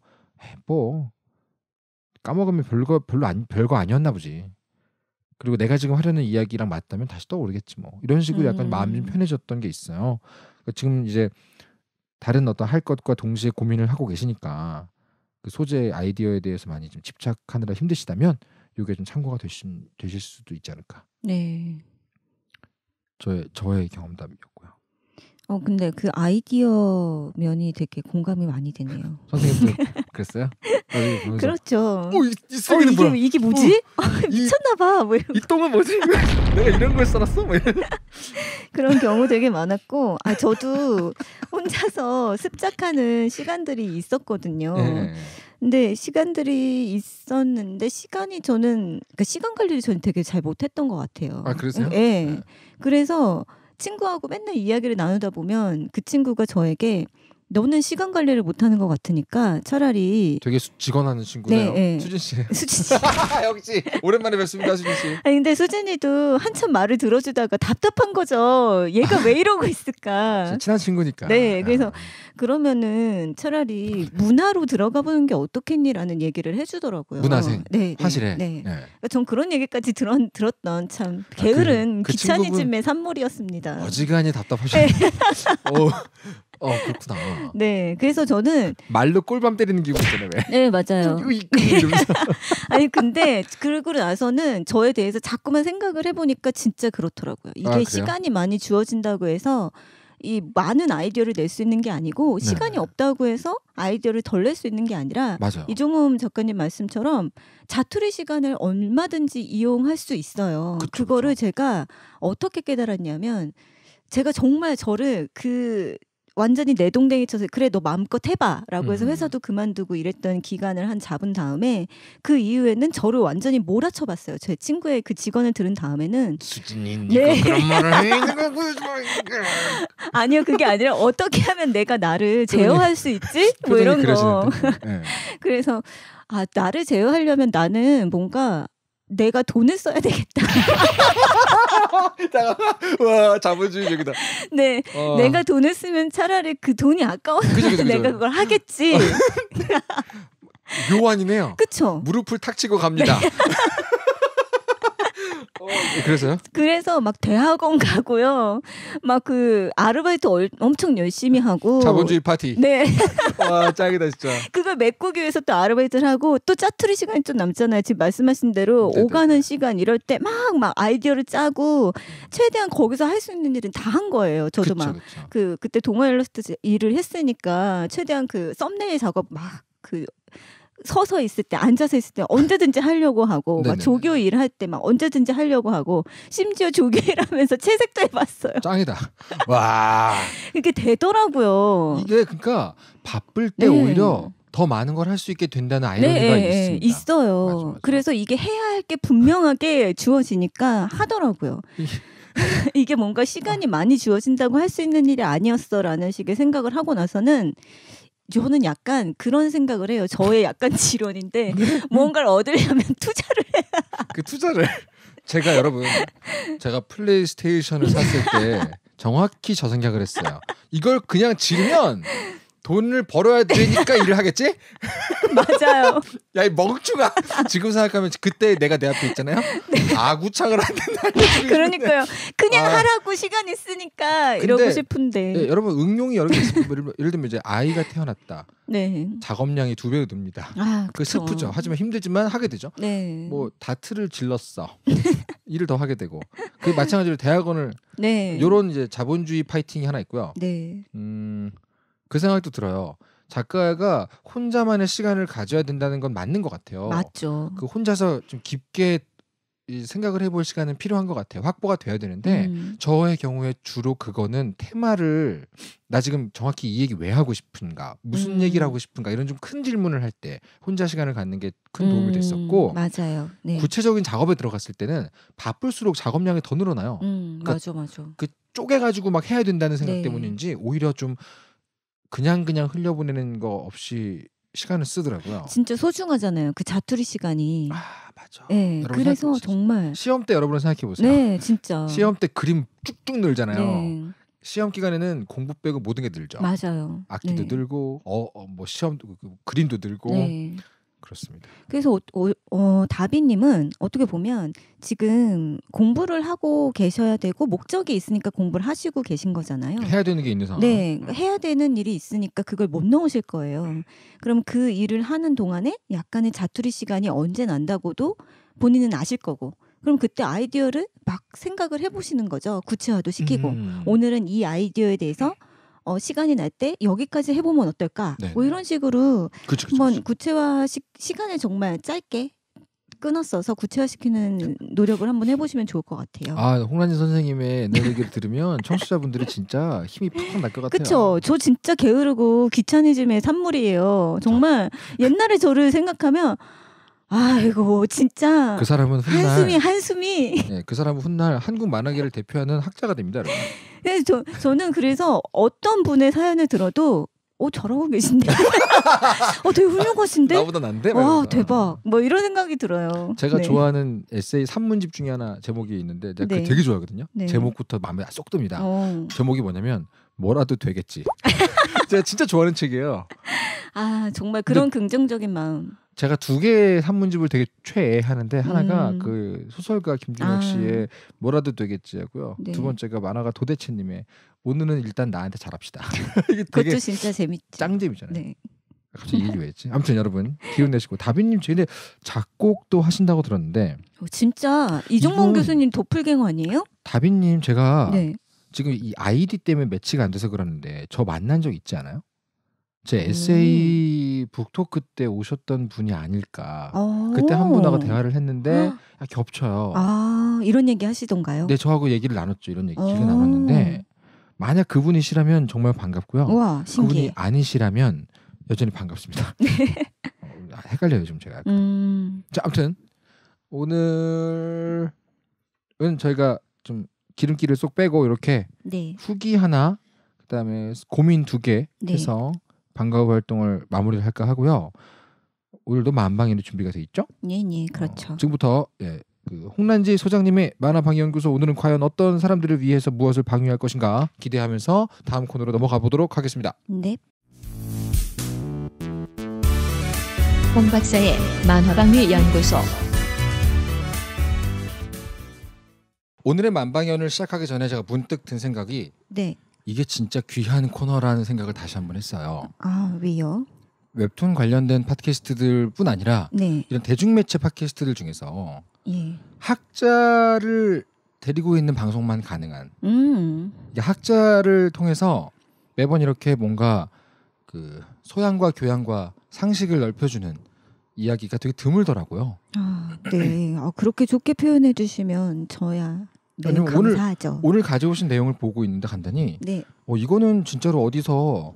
뭐 까먹으면 별거 별로 안, 별거 아니었나 보지. 그리고 내가 지금 하려는 이야기랑 맞다면 다시 떠오르겠지 뭐 이런 식으로 약간 음. 마음이 좀 음. 편해졌던 게 있어요. 그러니까 지금 이제 다른 어떤 할 것과 동시에 고민을 하고 계시니까 그 소재 아이디어에 대해서 많이 좀 집착하느라 힘드시다면 이게 좀 참고가 되신, 되실 수도 있지 않을까. 네. 저의 저의 경험담이요. 어 근데 그 아이디어 면이 되게 공감이 많이 되네요. 선생님도 그랬어요? 그렇죠. 오, 어, 이, 이 어, 이게 뭐야? 이게 뭐지? 어, 아, 미쳤나봐. 뭐이 똥은 뭐지? 내가 이런 걸 써놨어? 뭐 그런 경우 되게 많았고, 아 저도 혼자서 습작하는 시간들이 있었거든요. 네. 근데 시간들이 있었는데 시간이 저는 그러니까 시간 관리를 저는 되게 잘 못했던 것 같아요. 아 그래서요? 네. 예. 네. 그래서 친구하고 맨날 이야기를 나누다 보면 그 친구가 저에게 너는 시간 관리를 못하는 것 같으니까 차라리 되게 수, 직원하는 친구네요. 네, 네. 수진 씨. 수진 씨. 역시 오랜만에 뵙습니다, 수진 씨. 아니 근데 수진이도 한참 말을 들어주다가 답답한 거죠. 얘가 왜 이러고 있을까. 친한 친구니까. 네, 그래서 아. 그러면은 차라리 문화로 들어가 보는 게 어떻겠니라는 얘기를 해주더라고요. 문화생. 네, 네. 사실에 네. 네. 그러니까 전 그런 얘기까지 들었, 들었던 참 게으른 아, 그, 그 귀차니즘의 산물이었습니다. 어지간히 답답하셨네요. 네. 어 그렇구나. 네, 그래서 저는 말로 꼴밤 때리는 기분 있잖아요. 왜? 네, 맞아요. 네. 아니 근데 그러고 나서는 저에 대해서 자꾸만 생각을 해보니까 진짜 그렇더라고요. 이게 아, 시간이 많이 주어진다고 해서 이 많은 아이디어를 낼 수 있는 게 아니고 네. 시간이 없다고 해서 아이디어를 덜 낼 수 있는 게 아니라 이종훈 작가님 말씀처럼 자투리 시간을 얼마든지 이용할 수 있어요. 그쵸, 그거를 그쵸. 제가 어떻게 깨달았냐면 제가 정말 저를 그 완전히 내 동댕이 쳐서 그래 너 마음껏 해봐라고 해서 음. 회사도 그만두고 이랬던 기간을 한 잡은 다음에 그 이후에는 저를 완전히 몰아쳐봤어요. 제 친구의 그 직원을 들은 다음에는 수진이 네. 그런 말을 아니요 그게 아니라 어떻게 하면 내가 나를 제어할 수 있지? 뭐 이런 거. 네. 그래서 아 나를 제어하려면 나는 뭔가 내가 돈을 써야 되겠다. 와 자본주의 적이다. 네, 어. 내가 돈을 쓰면 차라리 그 돈이 아까워서 내가 그걸 하겠지. 묘안이네요. 그쵸. 무릎을 탁 치고 갑니다. 네. 어, 네. 예, 그래서요? 그래서 막 대학원 가고요. 막 그 아르바이트 얼, 엄청 열심히 하고 자본주의 파티. 네. 와 짱이다 진짜. 그걸 메꾸기 위해서 또 아르바이트를 하고 또 짜투리 시간이 좀 남잖아요. 지금 말씀하신 대로 네네. 네, 네. 오가는 시간 이럴 때 막 막 아이디어를 짜고 최대한 거기서 할 수 있는 일은 다 한 거예요. 저도 막 그 그때 동아일러스트 일을 했으니까 최대한 그 썸네일 작업 막그 서서 있을 때 앉아서 있을 때 언제든지 하려고 하고 막 조교 일할 때 막 언제든지 하려고 하고 심지어 조교 일하면서 채색도 해봤어요. 짱이다. 와 이게 되더라고요. 이게 그러니까 바쁠 때 네. 오히려 더 많은 걸 할 수 있게 된다는 네, 아이러니가 네, 있습니다. 있어요. 맞아, 맞아. 그래서 이게 해야 할 게 분명하게 주어지니까 하더라고요. 이게 뭔가 시간이 많이 주어진다고 할 수 있는 일이 아니었어라는 식의 생각을 하고 나서는 저는 약간 그런 생각을 해요. 저의 약간 지론인데 뭔가를 얻으려면 투자를 해야. 그 투자를 제가 여러분 제가 플레이스테이션을 샀을 때 정확히 저 생각을 했어요. 이걸 그냥 지르면 돈을 벌어야 되니까 일을 하겠지? 맞아요. 야, 이 멍충아. 지금 생각하면 그때 내가 내 앞에 있잖아요. 네. 아구창을 하는 그러니까요. 그냥 아. 하라고 시간 있으니까 근데, 이러고 싶은데. 예, 여러분 응용이 여러 개 있습니다. 뭐 예를 들면 이제 아이가 태어났다. 네. 작업량이 두 배로 듭니다. 아, 그 슬프죠. 하지만 힘들지만 하게 되죠. 네. 뭐 다트를 질렀어. 일을 더 하게 되고. 그 마찬가지로 대학원을 네. 요런 이제 자본주의 파이팅이 하나 있고요. 네. 음. 그 생각도 들어요. 작가가 혼자만의 시간을 가져야 된다는 건 맞는 것 같아요. 맞죠. 그 혼자서 좀 깊게 생각을 해볼 시간은 필요한 것 같아요. 확보가 돼야 되는데 음. 저의 경우에 주로 그거는 테마를 나 지금 정확히 이 얘기 왜 하고 싶은가, 무슨 음. 얘기를 하고 싶은가 이런 좀 큰 질문을 할 때 혼자 시간을 갖는 게 큰 도움이 음. 됐었고 맞아요. 네. 구체적인 작업에 들어갔을 때는 바쁠수록 작업량이 더 늘어나요. 음, 그러니까 맞아, 맞아. 그 쪼개가지고 막 해야 된다는 생각 네. 때문인지 오히려 좀 그냥 그냥 흘려보내는 거 없이 시간을 쓰더라고요. 진짜 소중하잖아요. 그 자투리 시간이. 아 맞아. 네, 그래서 정말 시험 때여러분 생각해 보세요. 네, 진짜. 시험 때 그림 쭉쭉 늘잖아요. 네. 시험 기간에는 공부 빼고 모든 게 늘죠. 맞아요. 악기도 네. 늘고 어, 어 뭐 시험 그, 그, 그림도 늘고 네. 그렇습니다. 그래서 어, 어, 다비님은 어떻게 보면 지금 공부를 하고 계셔야 되고 목적이 있으니까 공부를 하시고 계신 거잖아요. 해야 되는 게 있는 상황. 네, 음. 해야 되는 일이 있으니까 그걸 못 넣으실 거예요. 그럼 그 일을 하는 동안에 약간의 자투리 시간이 언제 난다고도 본인은 아실 거고 그럼 그때 아이디어를 막 생각을 해보시는 거죠. 구체화도 시키고 음. 오늘은 이 아이디어에 대해서 음. 어, 시간이 날 때 여기까지 해보면 어떨까? 네뭐 이런 식으로 그치, 그치, 한번 구체화 시, 시간을 정말 짧게 끊었어서 구체화시키는 노력을 한번 해보시면 좋을 것 같아요. 아홍란지 선생님의 옛날 얘기를 들으면 청취자분들이 진짜 힘이 팍 날 것 같아요. 그렇죠. 저 진짜 게으르고 귀차니즘의 산물이에요. 정말 옛날에 저를 생각하면 아이거 진짜 그 사람은 훗날, 한숨이 한숨이 네, 그 사람은 훗날 한국 만화계를 대표하는 학자가 됩니다. 여러분. 네, 저, 저는 그래서 어떤 분의 사연을 들어도 어저러고 계신데 어 되게 훌륭하신데 나보다 난데 와 대박 뭐 이런 생각이 들어요 제가 네. 좋아하는 에세이 산문집 중에 하나 제목이 있는데 제가 네. 되게 좋아하거든요 네. 제목부터 마음에 쏙 듭니다 어. 제목이 뭐냐면 뭐라도 되겠지. 제가 진짜 좋아하는 책이에요. 아 정말 그런 긍정적인 마음. 제가 두 개의 산문집을 되게 최애하는데 하나가 음. 그 소설가 김준혁 아. 씨의 뭐라도 되겠지하고요. 네. 두 번째가 만화가 도대체님의 오늘은 일단 나한테 잘합시다. 이게 되게 그것도 진짜 재밌죠. 짱 재밌잖아요. 네. 갑자기 얘기 왜 했지? 아무튼 여러분 기운 내시고 다빈님 저희는 작곡도 하신다고 들었는데 어, 진짜 이종범 교수님 도플갱어 아니에요? 다빈님 제가 네. 지금 이 아이디 때문에 매치가 안 돼서 그러는데 저 만난 적 있지 않아요? 제 에세이 음. 북토크 때 오셨던 분이 아닐까. 오. 어. 그때 한 분하고 대화를 했는데 아, 겹쳐요. 아 이런 얘기 하시던가요? 네 저하고 얘기를 나눴죠. 이런 얘기 길 어. 나눴는데 만약 그분이시라면 정말 반갑고요. 우와, 그분이 아니시라면 여전히 반갑습니다. 네. 아, 헷갈려요 지금 제가. 음. 자 아무튼 오늘은 저희가 좀 기름기를 쏙 빼고 이렇게 네. 후기 하나 그다음에 고민 두개 네. 해서 방과후 활동을 마무리를 할까 하고요. 오늘도 만방일로 준비가 돼 있죠? 네, 네, 그렇죠. 어, 지금부터 예, 그 홍란지 소장님의 만화 방위 연구소 오늘은 과연 어떤 사람들을 위해서 무엇을 방위할 것인가 기대하면서 다음 코너로 넘어가 보도록 하겠습니다. 네. 홍 박사의 만화 방위 연구소. 오늘의 만방연을 시작하기 전에 제가 문득 든 생각이 네. 이게 진짜 귀한 코너라는 생각을 다시 한 번 했어요. 아 왜요? 웹툰 관련된 팟캐스트들뿐 아니라 네. 이런 대중매체 팟캐스트들 중에서 예. 학자를 데리고 있는 방송만 가능한 음. 학자를 통해서 매번 이렇게 뭔가 그 소양과 교양과 상식을 넓혀주는 이야기가 되게 드물더라고요. 아, 네. 아, 그렇게 좋게 표현해 주시면 저야 매우 네, 감사하죠. 오늘, 오늘 가져오신 내용을 보고 있는데 간단히 네. 어, 이거는 진짜로 어디서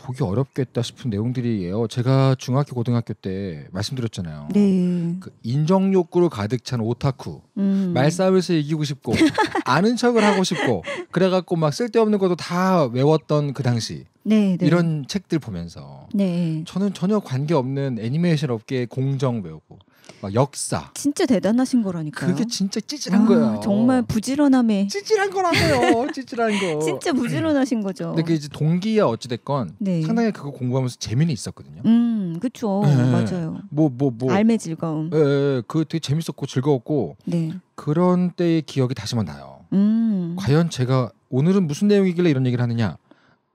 보기 어렵겠다 싶은 내용들이에요. 제가 중학교 고등학교 때 말씀드렸잖아요. 네. 그 인정 욕구로 가득 찬 오타쿠. 음. 말싸움에서 이기고 싶고 아는 척을 하고 싶고 그래갖고 막 쓸데없는 것도 다 외웠던 그 당시. 네, 네. 이런 책들 보면서 네. 저는 전혀 관계 없는 애니메이션 업계의 공정 외우고 막 역사. 진짜 대단하신 거라니까 그게 진짜 찌질한 아, 거예요. 정말 부지런함에. 찌질한 거라고요. 찌질한 거. 진짜 부지런하신 거죠. 근데 그 이제 동기야 어찌 됐건 네. 상당히 그거 공부하면서 재미는 있었거든요. 음, 그렇죠. 네. 맞아요. 뭐뭐 뭐, 뭐. 알매 즐거움. 예, 예, 그 되게 재밌었고 즐거웠고. 네. 그런 때의 기억이 다시 만나요. 음. 과연 제가 오늘은 무슨 내용이길래 이런 얘기를 하느냐?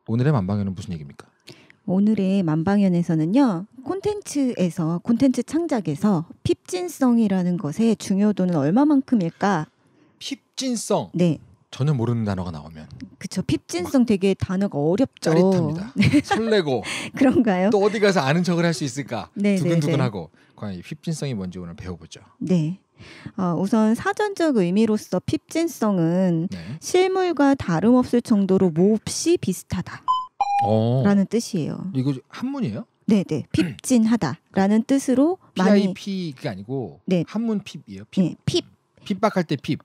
오늘의 만방에는 무슨 얘기입니까? 오늘의 만방연에서는요 콘텐츠에서 콘텐츠 창작에서 핍진성이라는 것의 중요도는 얼마만큼일까? 핍진성. 네. 전혀 모르는 단어가 나오면 그쵸 핍진성 되게 단어가 어렵죠 짜릿합니다 네. 설레고 그런가요 또 어디 가서 아는 척을 할 수 있을까 네, 네, 두근두근하고 네, 과연 이 핍진성이 뭔지 오늘 배워보죠 네 어, 우선 사전적 의미로서 핍진성은 네. 실물과 다름없을 정도로 몹시 비슷하다 라는 어. 뜻이에요 이거 한문이에요 네네 음. 핍진하다라는 뜻으로 많이 PIP가 아니고 네. 한문 핍이에요. 네, 핍. 네, 핍. 핍박할 때 핍.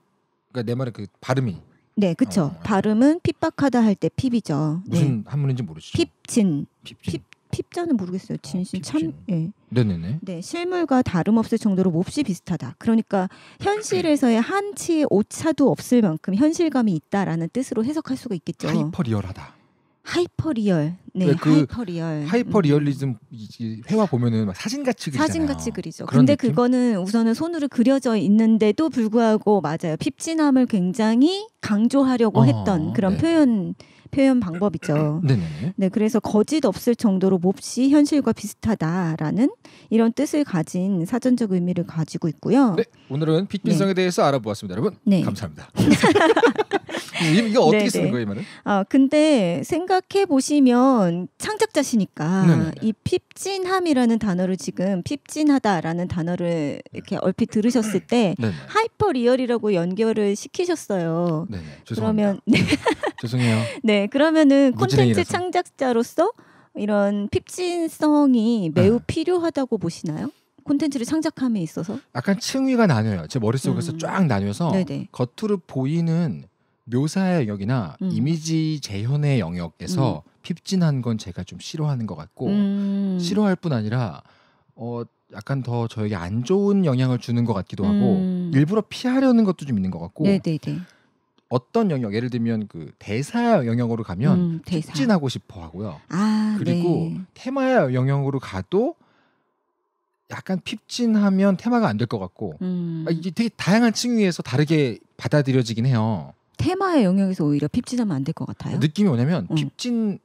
그러니까 내 말은 그 발음이. 네, 그렇죠. 어, 발음은 핍박하다 할 때 핍이죠. 네. 무슨 네. 한문인지 모르시죠? 핍진. 핍진. 핍, 핍자는 모르겠어요. 아, 진신 어, 참. 예. 네네네. 네, 실물과 다름없을 정도로 몹시 비슷하다. 그러니까 현실에서의 한치의 오차도 없을 만큼 현실감이 있다라는 뜻으로 해석할 수가 있겠죠. 하이퍼리얼하다. 하이퍼리얼. 네, 네, 그 하이퍼리얼. 하이퍼리얼리즘 음. 회화 보면은 사진같이 그리잖아요. 사진같이 그리죠. 근데 느낌? 그거는 우선은 손으로 그려져 있는데도 불구하고 맞아요. 핍진함을 굉장히 강조하려고 어, 했던 그런 네. 표현 표현 방법이죠. 네네. 네, 그래서 거짓 없을 정도로 몹시 현실과 비슷하다라는 이런 뜻을 가진 사전적 의미를 가지고 있고요. 네, 오늘은 빛빈성에 네. 대해서 알아보았습니다, 여러분. 네. 감사합니다. 이거 어떻게 네네. 쓰는 네. 거예요, 말은? 아, 근데 생각해 보시면 창작자시니까 네네이 핍진함이라는 단어를 지금 핍진하다라는 단어를 이렇게 얼핏 들으셨을 때 하이퍼 리얼이라고 연결을 시키셨어요. 네, 죄송합니다. 그러면 네. 죄송해요. 네, 네, 그러면은 콘텐츠 창작자로서 이런 핍진성이 매우 네. 필요하다고 보시나요? 콘텐츠를 창작함에 있어서 약간 층위가 나뉘어요. 제 머릿속에서 음. 쫙 나뉘어서 네네. 겉으로 보이는 묘사의 영역이나 음. 이미지 재현의 영역에서 음. 핍진한 건 제가 좀 싫어하는 것 같고 음. 싫어할 뿐 아니라 어 약간 더 저에게 안 좋은 영향을 주는 것 같기도 하고 음. 일부러 피하려는 것도 좀 있는 것 같고 네네네. 어떤 영역 예를 들면 그 대사 영역으로 가면 음, 대사. 진하고 싶어 하고요. 아, 그리고 네. 테마 영역으로 가도 약간 핍진하면 테마가 안 될 것 같고 음. 아, 이게 되게 다양한 층위에서 다르게 받아들여지긴 해요. 테마의 영역에서 오히려 핍진하면 안 될 것 같아요. 느낌이 뭐냐면 음. 핍진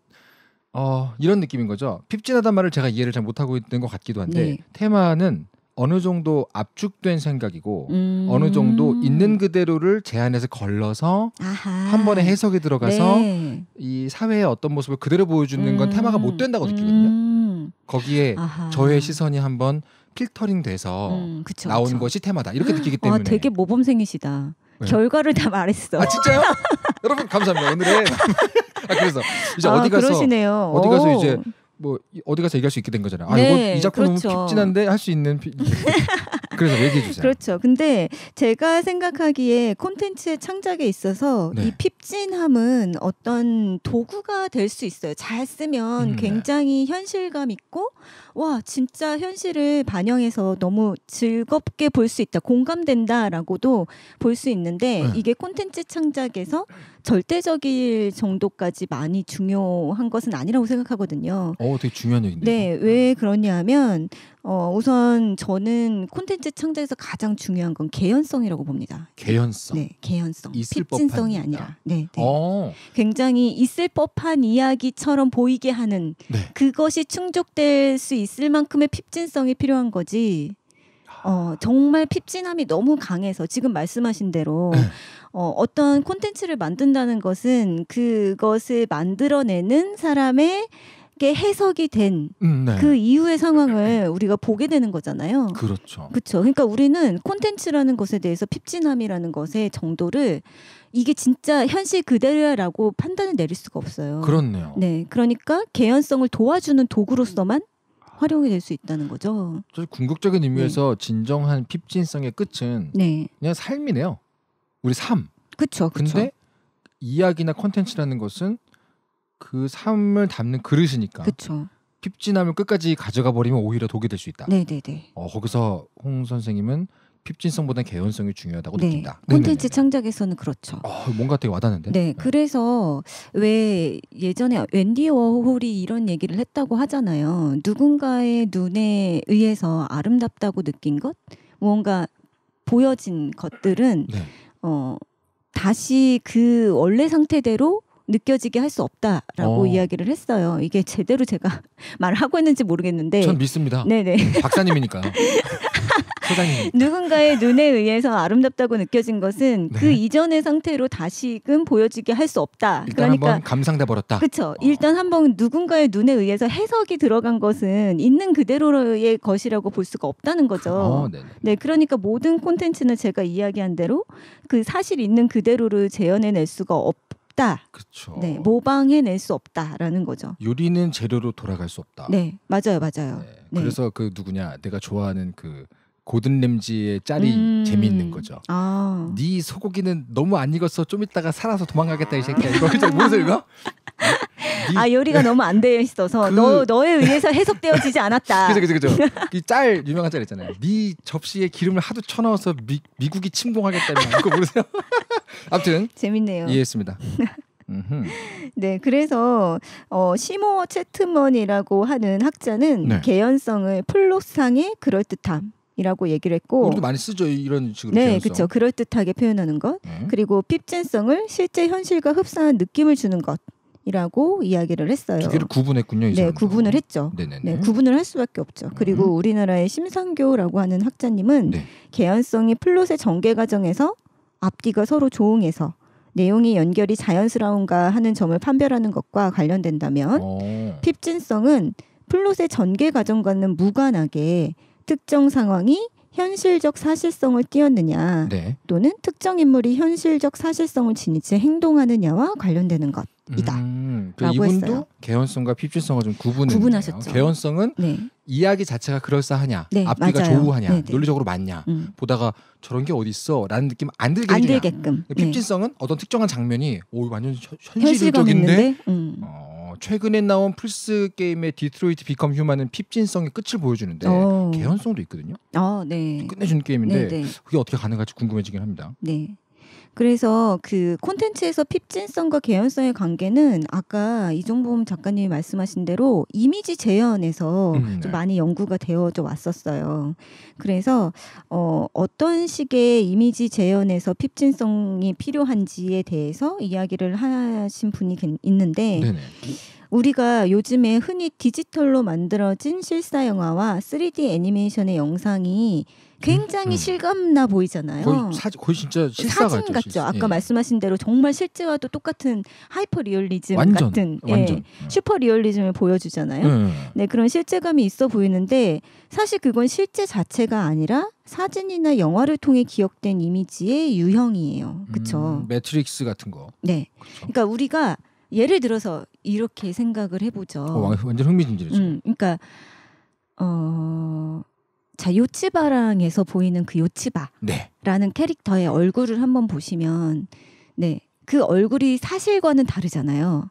어 이런 느낌인 거죠. 핍진하단 말을 제가 이해를 잘 못하고 있는 것 같기도 한데 네. 테마는 어느 정도 압축된 생각이고 음. 어느 정도 있는 그대로를 제안해서 걸러서 아하. 한 번에 해석에 들어가서 네. 이 사회의 어떤 모습을 그대로 보여주는 건 테마가 못 음. 된다고 느끼거든요. 음. 거기에 아하. 저의 시선이 한번 필터링 돼서 음, 그쵸, 나온 그쵸. 것이 테마다 이렇게 느끼기 아, 때문에 와, 되게 모범생이시다. 왜? 결과를 다 말했어. 아 진짜요? 여러분 감사합니다. 오늘의 아 그래서 이제 아, 어디 가서 그러시네요. 어디 가서 오. 이제 뭐 어디 가서 얘기할 수 있게 된 거잖아요. 아, 네, 이거 이 작품은 그렇죠. 핍진한데 할 수 있는 피... 그래서 얘기해 주세요. 그렇죠. 근데 제가 생각하기에 콘텐츠의 창작에 있어서 네. 이 핍진함은 어떤 도구가 될 수 있어요. 잘 쓰면 음, 네. 굉장히 네. 현실감 있고 와 진짜 현실을 반영해서 너무 즐겁게 볼 수 있다, 공감된다라고도 볼 수 있는데 네. 이게 콘텐츠 창작에서 절대적일 정도까지 많이 중요한 것은 아니라고 생각하거든요. 어, 되게 중요한 얘기인데. 네, 왜 네. 그러냐면 어, 우선 저는 콘텐츠 창작에서 가장 중요한 건 개연성이라고 봅니다. 개연성. 네, 개연성. 있을 핍진성이 아니라. 네, 네. 어. 굉장히 있을 법한 이야기처럼 보이게 하는 네. 그것이 충족될 수 있을 만큼의 핍진성이 필요한 거지. 어, 정말 핍진함이 너무 강해서 지금 말씀하신 대로 네. 어, 어떤 콘텐츠를 만든다는 것은 그것을 만들어내는 사람의 그렇게 해석이 된그 음, 네. 그 이후의 상황을 우리가 보게 되는 거잖아요. 그렇죠. 그렇죠. 그러니까 우리는 콘텐츠라는 것에 대해서 핍진함이라는 것의 정도를 이게 진짜 현실 그대로야라고 판단을 내릴 수가 없어요. 그렇네요. 네, 그러니까 개연성을 도와주는 도구로서만 활용이 될 수 있다는 거죠. 궁극적인 의미에서 네. 진정한 핍진성의 끝은 네. 그냥 삶이네요. 우리 삶. 그렇죠. 근데 이야기나 콘텐츠라는 것은 그 삶을 담는 그릇이니까. 그렇죠. 핍진함을 끝까지 가져가 버리면 오히려 독이 될 수 있다. 네네네. 어, 거기서 홍 선생님은 핍진성보다 개연성이 중요하다고 네. 느낀다. 콘텐츠 창작에서는 그렇죠. 어, 뭔가 되게 와닿는데. 네, 네, 그래서 왜 예전에 웬디 워홀이 이런 얘기를 했다고 하잖아요. 누군가의 눈에 의해서 아름답다고 느낀 것, 뭔가 보여진 것들은 네. 어, 다시 그 원래 상태대로 느껴지게 할 수 없다라고 어. 이야기를 했어요. 이게 제대로 제가 말하고 있는지 모르겠는데 전 믿습니다. 네네 박사님이니까 소장님. 누군가의 눈에 의해서 아름답다고 느껴진 것은 그 네. 그 이전의 상태로 다시금 보여지게 할 수 없다. 그러니까 감상돼 버렸다. 그렇죠. 어. 일단 한번 누군가의 눈에 의해서 해석이 들어간 것은 있는 그대로의 것이라고 볼 수가 없다는 거죠. 어, 네, 그러니까 모든 콘텐츠는 제가 이야기한 대로 그 사실 있는 그대로를 재현해낼 수가 없. 없다. 그렇죠. 네, 모방해낼 수 없다라는 거죠. 요리는 재료로 돌아갈 수 없다. 네, 맞아요, 맞아요. 네, 네, 그래서 그 누구냐, 내가 좋아하는 그 고든 램지의 짤이 음... 재미있는 거죠. 아. 네 소고기는 너무 안 익었어. 좀있다가 살아서 도망가겠다 이 새끼야. 이거 무슨 이거? 아 요리가 너무 안 되어 있어서 그... 너 너에 의해서 해석되어지지 않았다. 그죠 그죠 그죠. 이짤 유명한 짤 있잖아요. 미 네 접시에 기름을 하도 쳐넣어서 미, 미국이 침공하겠다는 거 모르세요? 아무튼 재밌네요. 이해했습니다. 네, 그래서 어, 시모 채트먼이라고 하는 학자는 네. 개연성을 플롯상의 그럴듯함. 이라고 얘기를 했고 어, 우리도 많이 쓰죠 이런 식으로 네 그렇죠 그럴듯하게 표현하는 것 네. 그리고 핍진성을 실제 현실과 흡사한 느낌을 주는 것 이라고 이야기를 했어요. 두 개를 구분했군요. 이 네, 구분을 했죠. 네 네, 구분을 할 수밖에 없죠. 그리고 음. 우리나라의 심상교라고 하는 학자님은 네. 개연성이 플롯의 전개 과정에서 앞뒤가 서로 조응해서 내용이 연결이 자연스러운가 하는 점을 판별하는 것과 관련된다면 오. 어. 핍진성은 플롯의 전개 과정과는 무관하게 특정 상황이 현실적 사실성을 띄었느냐 네. 또는 특정 인물이 현실적 사실성을 지니지 행동하느냐와 관련되는 것. 이다. 음, 음 그 라고 했어요. 개연성과 핍진성을좀 구분을 구분하셨죠. 개연성은 네. 이야기 자체가 그럴싸하냐, 네, 앞뒤가 맞아요. 조우하냐, 네네. 네. 논리적으로 맞냐, 음. 보다가 저런 게 어디 있어라는 느낌 안 들게 안 들게끔. 핍진성은 네. 어떤 특정한 장면이 오 완전 현실적인데. 음. 어, 최근에 나온 플스 게임의 디트로이트 비컴 휴먼은 핍진성의 끝을 보여주는데 오. 어. 개연성도 있거든요. 어, 네. 끝내주는 게임인데 네네. 네. 그게 어떻게 가능할지 궁금해지긴 합니다. 네. 그래서 그 콘텐츠에서 핍진성과 개연성의 관계는 아까 이종범 작가님이 말씀하신 대로 이미지 재현에서 음, 네. 좀 많이 연구가 되어져 왔었어요. 그래서 어, 어떤 식의 이미지 재현에서 핍진성이 필요한지에 대해서 이야기를 하신 분이 있는데 네네. 우리가 요즘에 흔히 디지털로 만들어진 실사 영화와 3D 애니메이션의 영상이 굉장히 음, 음, 실감나 보이잖아요. 거의, 사, 거의 진짜 실사 진 같죠. 같죠? 아까 예. 말씀하신 대로 정말 실제와도 똑같은 하이퍼 리얼리즘 완전, 같은 예, 완전. 음. 슈퍼 리얼리즘을 보여주잖아요. 음. 네 그런 실제감이 있어 보이는데 사실 그건 실제 자체가 아니라 사진이나 영화를 통해 기억된 이미지의 유형이에요. 그렇죠. 매트릭스 같은 거. 네. 그쵸. 그러니까 우리가 예를 들어서 이렇게 생각을 해보죠. 어, 완전 흥미진진이죠. 음, 그러니까 어. 자 요치바랑에서 보이는 그 요치바라는 네. 캐릭터의 얼굴을 한번 보시면 네 그 얼굴이 사실과는 다르잖아요.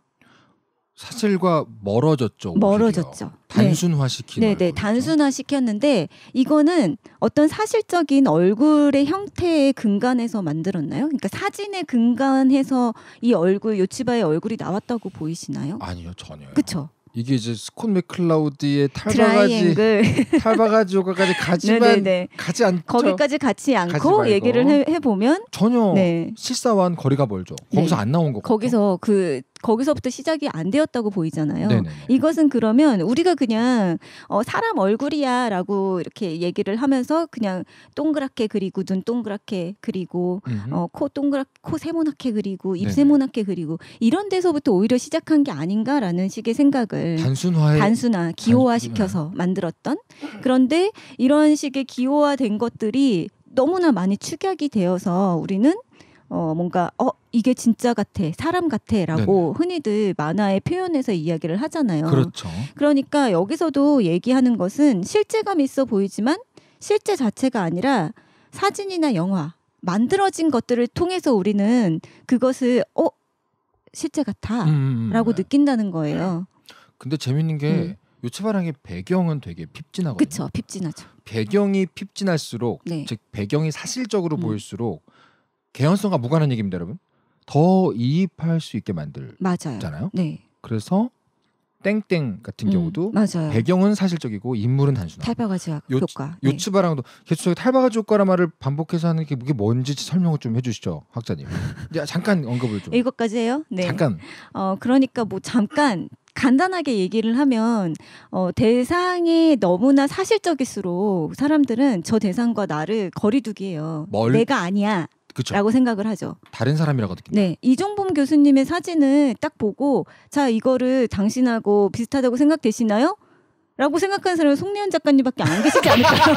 사실과 멀어졌죠. 멀어졌죠. 네. 단순화시키는. 네네, 네, 단순화시켰는데 이거는 어떤 사실적인 얼굴의 형태에 근간해서 만들었나요? 그러니까 사진에 근간해서 이 얼굴 요치바의 얼굴이 나왔다고 보이시나요? 아니요 전혀요. 그렇죠. 이게 이제 스콘 맥클라우디의 탈바가지 탈바가지 효과까지 가지만 네, 가지 않죠. 거기까지 같이 않고 얘기를 해, 보면 전혀 네. 실사와는 거리가 멀죠. 거기서 네. 안 나온 거. 거기서 그 거기서부터 시작이 안 되었다고 보이잖아요. 네네 이것은 그러면 우리가 그냥 어, 사람 얼굴이야라고 이렇게 얘기를 하면서 그냥 동그랗게 그리고 눈 동그랗게 그리고 어, 코 동그랗 코 세모나게 그리고 입 네네. 세모나게 그리고 이런 데서부터 오히려 시작한 게 아닌가라는 식의 생각을 단순화에 단순화 기호화 시켜서 만들었던 그런데 이런 식의 기호화된 것들이 너무나 많이 축약이 되어서 우리는 어, 뭔가 어 이게 진짜 같아 사람 같아라고 흔히들 만화의 표현에서 이야기를 하잖아요. 그렇죠. 그러니까 여기서도 얘기하는 것은 실제감 있어 보이지만 실제 자체가 아니라 사진이나 영화 만들어진 것들을 통해서 우리는 그것을 어 실제 같아라고 음, 음, 음. 느낀다는 거예요. 근데 재밌는 게 음. 요체바랑의 배경은 되게 핍진하거든요. 그렇죠, 핍진하죠. 배경이 핍진할수록 네. 즉 배경이 사실적으로 음. 보일수록 개연성과 무관한 얘기입니다, 여러분. 더 이입할 수 있게 만들잖아요. 네. 그래서 땡땡 같은 음, 경우도 맞아요. 배경은 사실적이고 인물은 단순한 탈바가지 요, 효과 네. 요츠바랑도 계속 탈바가지 효과란 말을 반복해서 하는 게 그게 뭔지 설명을 좀 해주시죠 학자님 이제 잠깐 언급을 좀 이것까지 해요 네. 잠깐 어 그러니까 뭐 잠깐 간단하게 얘기를 하면 어, 대상이 너무나 사실적일수록 사람들은 저 대상과 나를 거리두기해요 멀... 내가 아니야 그쵸. 라고 생각을 하죠. 다른 사람이라고 느낀다. 네. 이종범 교수님의 사진을 딱 보고 자, 이거를 당신하고 비슷하다고 생각되시나요? 라고 생각하는 사람은 송내현 작가님밖에 안 계시지 않을까요?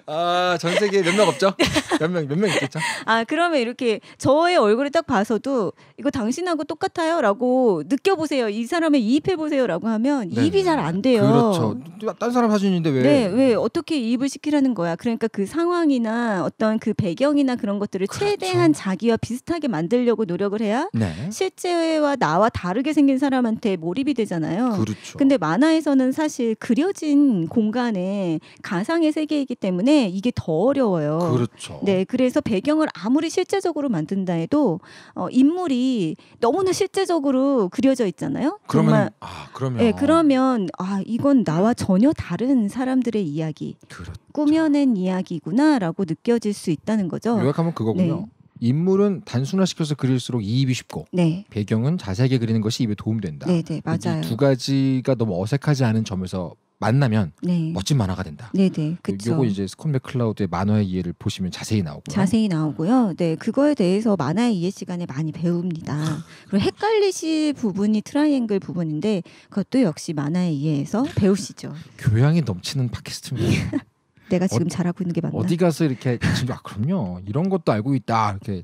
아, 전 세계에 몇 명 없죠? 몇 명, 몇 명 있겠죠? 아, 그러면 이렇게 저의 얼굴을 딱 봐서도 이거 당신하고 똑같아요? 라고 느껴보세요. 이 사람에 이입해보세요. 라고 하면 네네. 입이 잘 안 돼요. 그렇죠. 딴 사람 사진인데 왜? 네, 왜 어떻게 이입을 시키라는 거야? 그러니까 그 상황이나 어떤 그 배경이나 그런 것들을 그렇죠. 최대한 자기와 비슷하게 만들려고 노력을 해야 네. 실제와 나와 다르게 생긴 사람한테 몰입이 되잖아요. 그렇죠. 근데 만화에서는 사실 사실 그려진 공간에 가상의 세계이기 때문에 이게 더 어려워요. 그렇죠. 네, 그래서 배경을 아무리 실제적으로 만든다 해도 어, 인물이 너무나 실제적으로 그려져 있잖아요. 그러면 정말, 아 그러면 네, 그러면 아 이건 나와 전혀 다른 사람들의 이야기, 그렇죠. 꾸며낸 이야기구나라고 느껴질 수 있다는 거죠. 요약하면 그거군요. 네. 인물은 단순화시켜서 그릴수록 이입이 쉽고 네. 배경은 자세하게 그리는 것이 입에 도움된다. 이 네, 네, 맞아요. 두 가지가 너무 어색하지 않은 점에서 만나면 네. 멋진 만화가 된다. 네네. 네, 그쵸. 요거 이제 스콘 맥클라우드의 만화의 이해를 보시면 자세히 나오고 자세히 나오고요. 네, 그거에 대해서 만화의 이해 시간에 많이 배웁니다. 그리고 헷갈리실 부분이 트라이앵글 부분인데 그것도 역시 만화의 이해에서 배우시죠. 교양이 넘치는 팟캐스트입니다. 내가 지금 어, 잘하고 있는 게 맞나? 어디 가서 이렇게 지금 아 그럼요 이런 것도 알고 있다 이렇게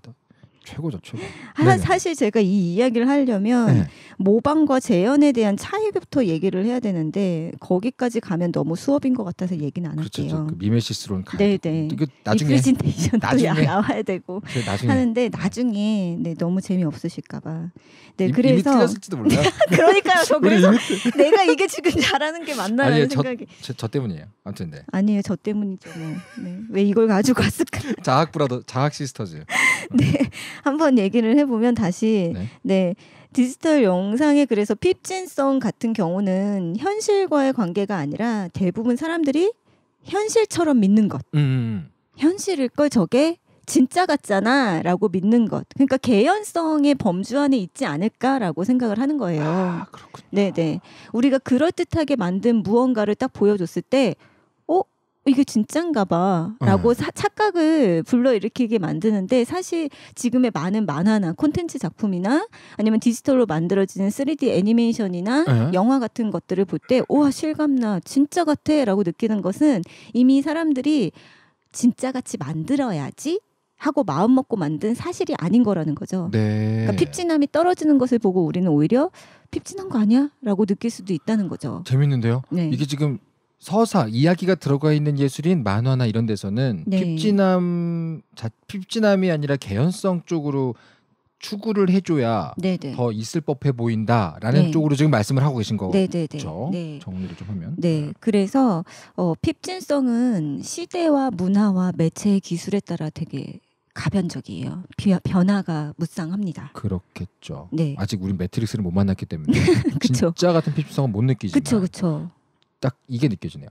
최고죠, 최고. 아, 사실 제가 이 이야기를 하려면 네. 모방과 재현에 대한 차이부터 얘기를 해야 되는데 거기까지 가면 너무 수업인 것 같아서 얘기는 안 그렇죠, 그렇죠. 할게요. 그 미메시스론 가. 네, 네. 나중에 프레젠테이션나와야 되고 나중에. 하는데 네. 나중에 네, 너무 재미 없으실까 봐. 네, 이, 그래서 이미 틀렸을지도 몰라. 그러니까요. 저 그래서 내가 이게 지금 잘하는 게 맞나라는 아니 생각이. 저, 저, 때문이에요. 아무튼 네. 아니에요, 저 때문이죠. 뭐. 네. 왜 이걸 가지고 왔을까? 장학부라도 장학 시스터즈. 네. 한번 얘기를 해보면 다시 네. 네. 디지털 영상에 그래서 핍진성 같은 경우는 현실과의 관계가 아니라 대부분 사람들이 현실처럼 믿는 것. 음. 음, 음. 현실일 걸 저게 진짜 같잖아라고 믿는 것. 그러니까 개연성의 범주 안에 있지 않을까라고 생각을 하는 거예요. 아, 그렇군요. 네, 네. 우리가 그럴듯하게 만든 무언가를 딱 보여줬을 때 이게 진짠가 봐라고 어. 착각을 불러일으키게 만드는데 사실 지금의 많은 만화나 콘텐츠 작품이나 아니면 디지털로 만들어지는 3D 애니메이션이나 어. 영화 같은 것들을 볼때 우와 실감나 진짜 같아라고 느끼는 것은 이미 사람들이 진짜 같이 만들어야지 하고 마음 먹고 만든 사실이 아닌 거라는 거죠. 네. 그러니까 핍진함이 떨어지는 것을 보고 우리는 오히려 핍진한 거 아니야?라고 느낄 수도 있다는 거죠. 재밌는데요. 네. 이게 지금 서사 이야기가 들어가 있는 예술인 만화나 이런 데서는 네. 핍진함 자, 핍진함이 아니라 개연성 쪽으로 추구를 해줘야 네네. 네. 더 있을 법해 보인다라는 네. 쪽으로 지금 말씀을 하고 계신 거죠. 네. 네, 네. 정리를 좀 하면. 네, 그래서 어, 핍진성은 시대와 문화와 매체의 기술에 따라 되게 가변적이에요. 변화가 무쌍합니다. 그렇겠죠. 네. 아직 우리 매트릭스를 못 만났기 때문에 진짜 같은 핍진성은 못 느끼지만. 그렇죠, 그렇죠. 딱 이게 느껴지네요.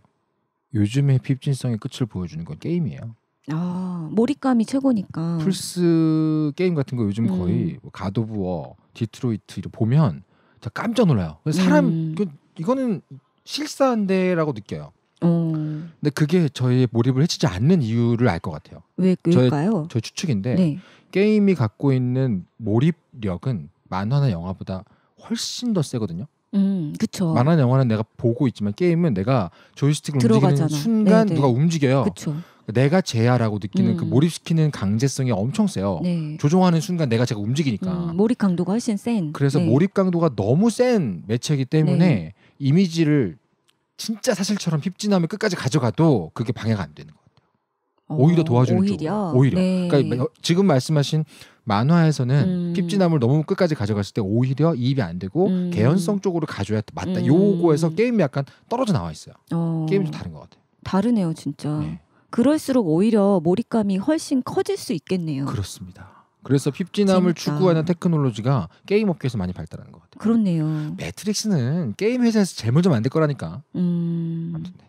요즘의 핍진성의 끝을 보여주는 건 게임이에요. 아 몰입감이 최고니까. 플스 게임 같은 거 요즘 거의 가드 오브 디트로이트 이런 보면 다 깜짝 놀라요. 사람 음. 그, 이거는 실사인데라고 느껴요. 어. 근데 그게 저의 몰입을 해치지 않는 이유를 알 것 같아요. 왜 그럴까요? 저 추측인데 네. 게임이 갖고 있는 몰입력은 만화나 영화보다 훨씬 더 세거든요. 음, 그쵸. 만화 영화는 내가 보고 있지만 게임은 내가 조이스틱을 들어가잖아. 움직이는 순간 네네. 네. 누가 움직여요. 그쵸. 내가 제야라고 느끼는 그 음. 그 몰입시키는 강제성이 엄청 세요. 네. 조종하는 순간 내가 제가 움직이니까. 음, 몰입 강도가 훨씬 센. 그래서 네. 몰입 강도가 너무 센 매체이기 때문에 네. 이미지를 진짜 사실처럼 힙진하면 끝까지 가져가도 그게 방해가 안 되는 거예요. 어, 오히려 도와주는 오히려? 쪽. 오히려. 네. 그러니까 뭐, 지금 말씀하신 만화에서는 음. 찝지나물 너무 끝까지 가져갔을 때 오히려 이입이 안 되고 음. 개연성 쪽으로 가져야 맞다. 음. 요거에서 게임이 약간 떨어져 나와 있어요. 어. 게임이 좀 다른 것 같아요. 다르네요, 진짜. 네. 그럴수록 오히려 몰입감이 훨씬 커질 수 있겠네요. 그렇습니다. 그래서 핍진함을 추구하는 테크놀로지가 게임 업계에서 많이 발달하는 것 같아요. 그렇네요. 매트릭스는 게임 회사에서 제일 먼저 만들 거라니까. 음... 아무튼. 네.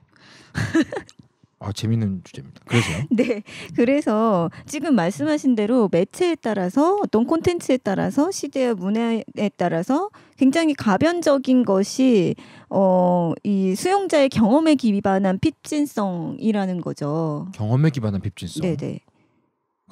아, 재밌는 주제입니다. 그래서요? 네. 그래서 지금 말씀하신 대로 매체에 따라서 어떤 콘텐츠에 따라서 시대와 문화에 따라서 굉장히 가변적인 것이 어, 이 수용자의 경험에 기반한 핍진성이라는 거죠. 경험에 기반한 핍진성. 네, 네.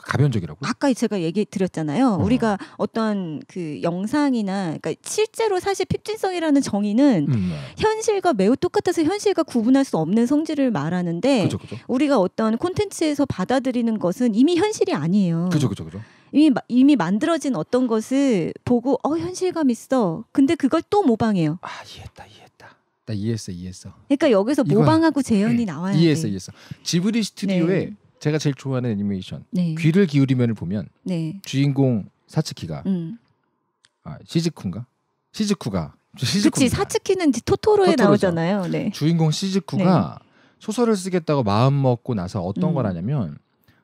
가변적이라고? 아까 제가 얘기 드렸잖아요. 어. 우리가 어떤 그 영상이나 그러니까 실제로 사실 핍진성이라는 정의는 음. 네. 현실과 매우 똑같아서 현실과 구분할 수 없는 성질을 말하는데 그쵸, 그쵸. 우리가 어떤 콘텐츠에서 받아들이는 것은 이미 현실이 아니에요. 그죠 그죠 그죠. 이미 이미 만들어진 어떤 것을 보고 어 현실감 있어. 근데 그걸 또 모방해요. 아 이해했다 이해했다. 나 이해했어 이해했어. 그러니까 여기서 모방하고 이건, 재현이 예, 나와야 돼. 이해했어 이해했어. 지브리 스튜디오에 네. 제가 제일 좋아하는 애니메이션 네. 귀를 기울이면을 보면 네. 주인공 사츠키가 음. 아, 시즈쿠인가? 시즈쿠가 시즈쿠. 사츠키는 토토로에 토토로죠. 나오잖아요. 네. 주인공 시즈쿠가 네. 소설을 쓰겠다고 마음 먹고 나서 어떤 음. 걸 하냐면